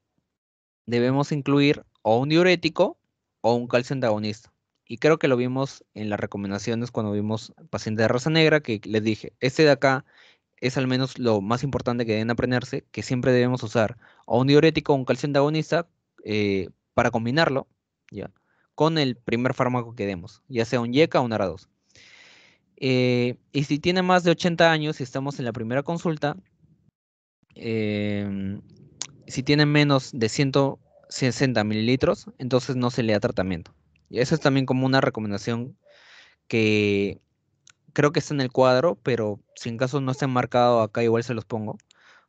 debemos incluir o un diurético o un calcio antagonista. Y creo que lo vimos en las recomendaciones cuando vimos paciente de raza negra, que les dije, este de acá es al menos lo más importante que deben aprenderse, que siempre debemos usar o un diurético o un calcio antagonista eh, para combinarlo, ¿ya? con el primer fármaco que demos, ya sea un YECA o un ARA2. Eh, y si tiene más de 80 años y estamos en la primera consulta, em, si tiene menos de 160 mililitros, entonces no se le da tratamiento. Y eso es también como una recomendación que creo que está en el cuadro, pero si en caso no esté marcado acá, igual se los pongo. O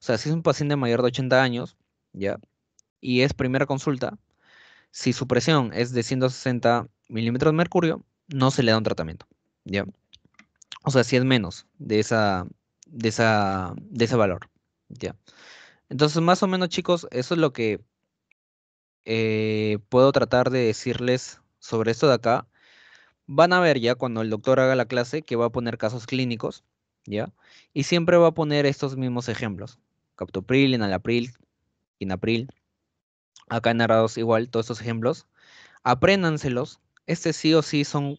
sea, si es un paciente mayor de 80 años, ya, y es primera consulta, si su presión es de 160 milímetros de mercurio, no se le da un tratamiento. ¿ya? O sea, si es menos de, esa, de, esa, de ese valor. ¿ya? Entonces, más o menos, chicos, eso es lo que eh, puedo tratar de decirles sobre esto de acá. Van a ver ya cuando el doctor haga la clase que va a poner casos clínicos, ¿ya? Y siempre va a poner estos mismos ejemplos. Captopril, enalapril, inapril, acá narrados igual todos estos ejemplos, apréndanselos. Este sí o sí son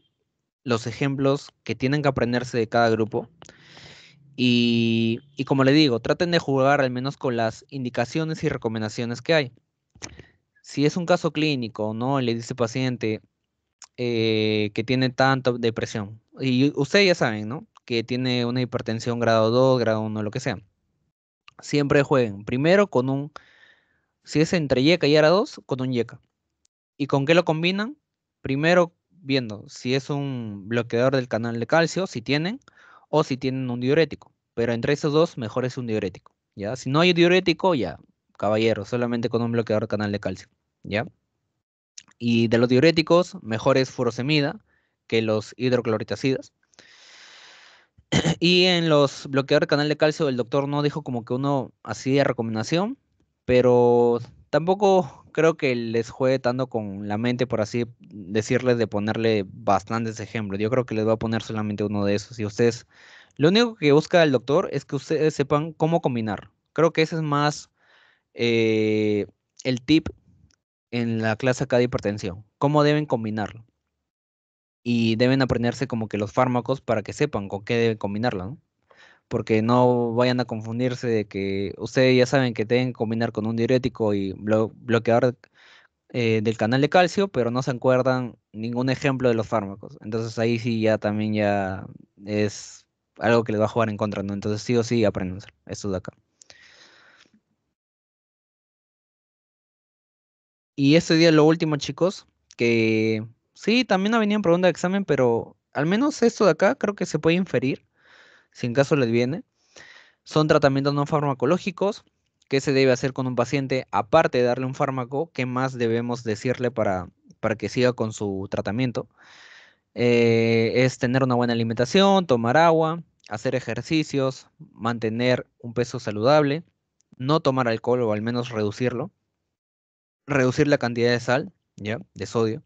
los ejemplos que tienen que aprenderse de cada grupo. Y, y como le digo, traten de jugar al menos con las indicaciones y recomendaciones que hay. Si es un caso clínico, ¿no? Le dice paciente eh, que tiene tanta depresión. Y ustedes ya saben, ¿no? Que tiene una hipertensión grado 2, grado 1, lo que sea. Siempre jueguen primero con un si es entre yeca y Ara 2, con un yeca. ¿Y con qué lo combinan? Primero viendo si es un bloqueador del canal de calcio, si tienen, o si tienen un diurético. Pero entre esos dos, mejor es un diurético. ¿ya? Si no hay diurético, ya, caballero, solamente con un bloqueador del canal de calcio. ¿ya? Y de los diuréticos, mejor es furosemida que los hidrocloritacidas. Y en los bloqueadores de canal de calcio, el doctor no dijo como que uno hacía recomendación, pero tampoco creo que les juegue tanto con la mente, por así decirles, de ponerle bastantes ejemplos. Yo creo que les voy a poner solamente uno de esos. Y ustedes, lo único que busca el doctor es que ustedes sepan cómo combinar. Creo que ese es más eh, el tip en la clase acá de hipertensión, cómo deben combinarlo. Y deben aprenderse como que los fármacos para que sepan con qué deben combinarlo, ¿no? porque no vayan a confundirse de que ustedes ya saben que deben combinar con un diurético y bloquear eh, del canal de calcio, pero no se acuerdan ningún ejemplo de los fármacos. Entonces ahí sí ya también ya es algo que les va a jugar en contra, ¿no? Entonces sí o sí aprendan esto de acá. Y este día lo último, chicos, que sí, también venido en pregunta de examen, pero al menos esto de acá creo que se puede inferir si en caso les viene. Son tratamientos no farmacológicos que se debe hacer con un paciente, aparte de darle un fármaco, ¿qué más debemos decirle para, para que siga con su tratamiento? Eh, es tener una buena alimentación, tomar agua, hacer ejercicios, mantener un peso saludable, no tomar alcohol o al menos reducirlo, reducir la cantidad de sal, ¿ya? De sodio.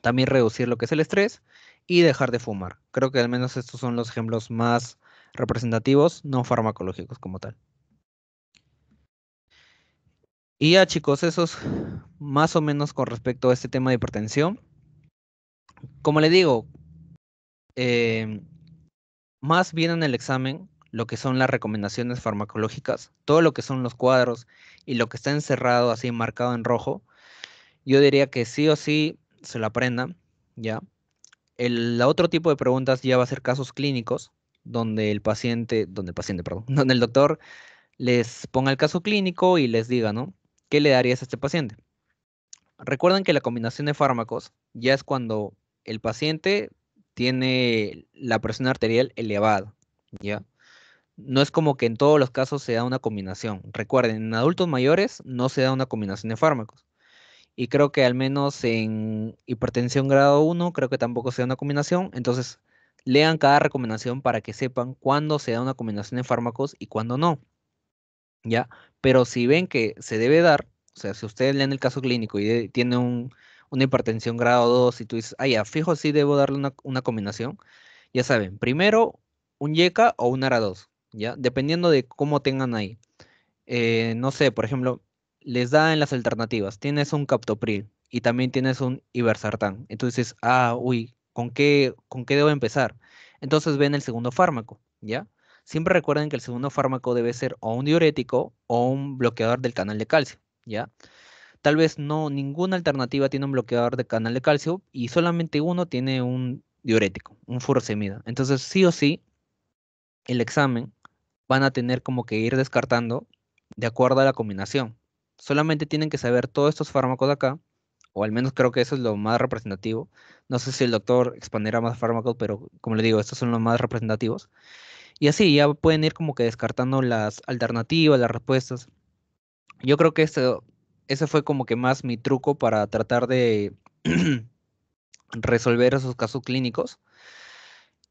También reducir lo que es el estrés y dejar de fumar. Creo que al menos estos son los ejemplos más representativos, no farmacológicos como tal. Y ya chicos, eso es más o menos con respecto a este tema de hipertensión. Como le digo, em, más bien en el examen lo que son las recomendaciones farmacológicas, todo lo que son los cuadros y lo que está encerrado así marcado en rojo, yo diría que sí o sí se lo aprendan, ¿ya? El otro tipo de preguntas ya va a ser casos clínicos, donde el paciente, donde el paciente, perdón, donde el doctor les ponga el caso clínico y les diga, ¿no? ¿Qué le darías a este paciente? Recuerden que la combinación de fármacos ya es cuando el paciente tiene la presión arterial elevada, ¿ya? No es como que en todos los casos se da una combinación. Recuerden, en adultos mayores no se da una combinación de fármacos y creo que al menos en hipertensión grado 1, creo que tampoco sea una combinación. Entonces, lean cada recomendación para que sepan cuándo se da una combinación de fármacos y cuándo no. ¿Ya? Pero si ven que se debe dar, o sea, si ustedes leen el caso clínico y tiene un, una hipertensión grado 2 y tú dices, ah, ya, fijo, sí debo darle una, combinación, ya saben, primero un YECA o un ARA2, ¿ya? Dependiendo de cómo tengan ahí. Eh, no sé, por ejemplo, les da en las alternativas. Tienes un captopril y también tienes un ibersartán. Entonces, ah, uy, ¿con qué, ¿con qué debo empezar? Entonces ven el segundo fármaco, ¿ya? Siempre recuerden que el segundo fármaco debe ser o un diurético o un bloqueador del canal de calcio, ¿ya? Tal vez no, ninguna alternativa tiene un bloqueador de canal de calcio y solamente uno tiene un diurético, un furosemida. Entonces, sí o sí, el examen van a tener como que ir descartando de acuerdo a la combinación, Solamente tienen que saber todos estos fármacos de acá, o al menos creo que eso es lo más representativo. No sé si el doctor expandirá más fármacos, pero como le digo, estos son los más representativos. Y así ya pueden ir como que descartando las alternativas, las respuestas. Yo creo que eso, este, ese fue como que más mi truco para tratar de resolver esos casos clínicos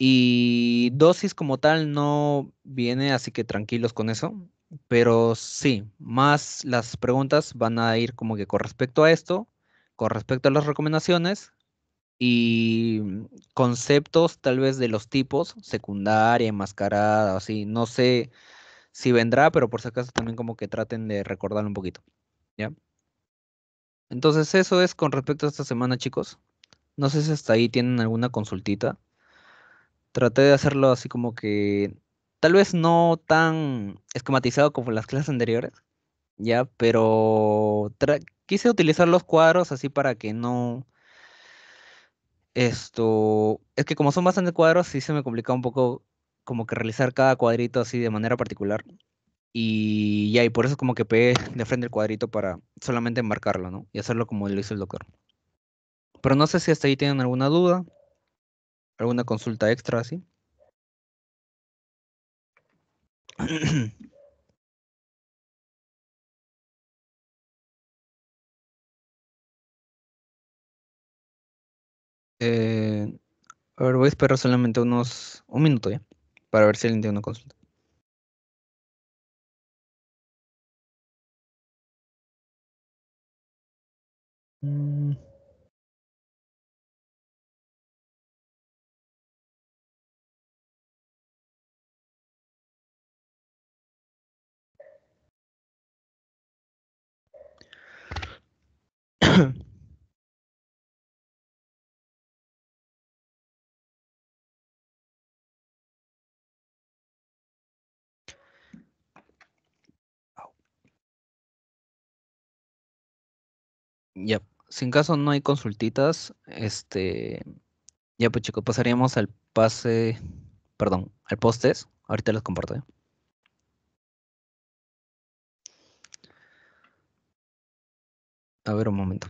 y dosis como tal no viene, así que tranquilos con eso. Pero sí, más las preguntas van a ir como que con respecto a esto, con respecto a las recomendaciones y mm, conceptos tal vez de los tipos, secundaria, enmascarada, así. No sé si vendrá, pero por si acaso también como que traten de recordarlo un poquito. ¿Ya? Entonces eso es con respecto a esta semana, chicos. No sé si hasta ahí tienen alguna consultita traté de hacerlo así como que tal vez no tan esquematizado como las clases anteriores, ya, pero quise utilizar los cuadros así para que no esto es que como son bastantes cuadros sí se me complicaba un poco como que realizar cada cuadrito así de manera particular y ya y por eso como que pegué de frente el cuadrito para solamente marcarlo, ¿no? Y hacerlo como lo hizo el doctor. Pero no sé si hasta ahí tienen alguna duda. ¿Alguna consulta extra así? eh, a ver, voy a esperar solamente unos un minuto ya para ver si alguien tiene una consulta. Mm. Ya, sin caso no hay consultitas, este, ya pues chicos, pasaríamos al pase, perdón, al postes, ahorita los comparto. ¿eh? A ver un momento.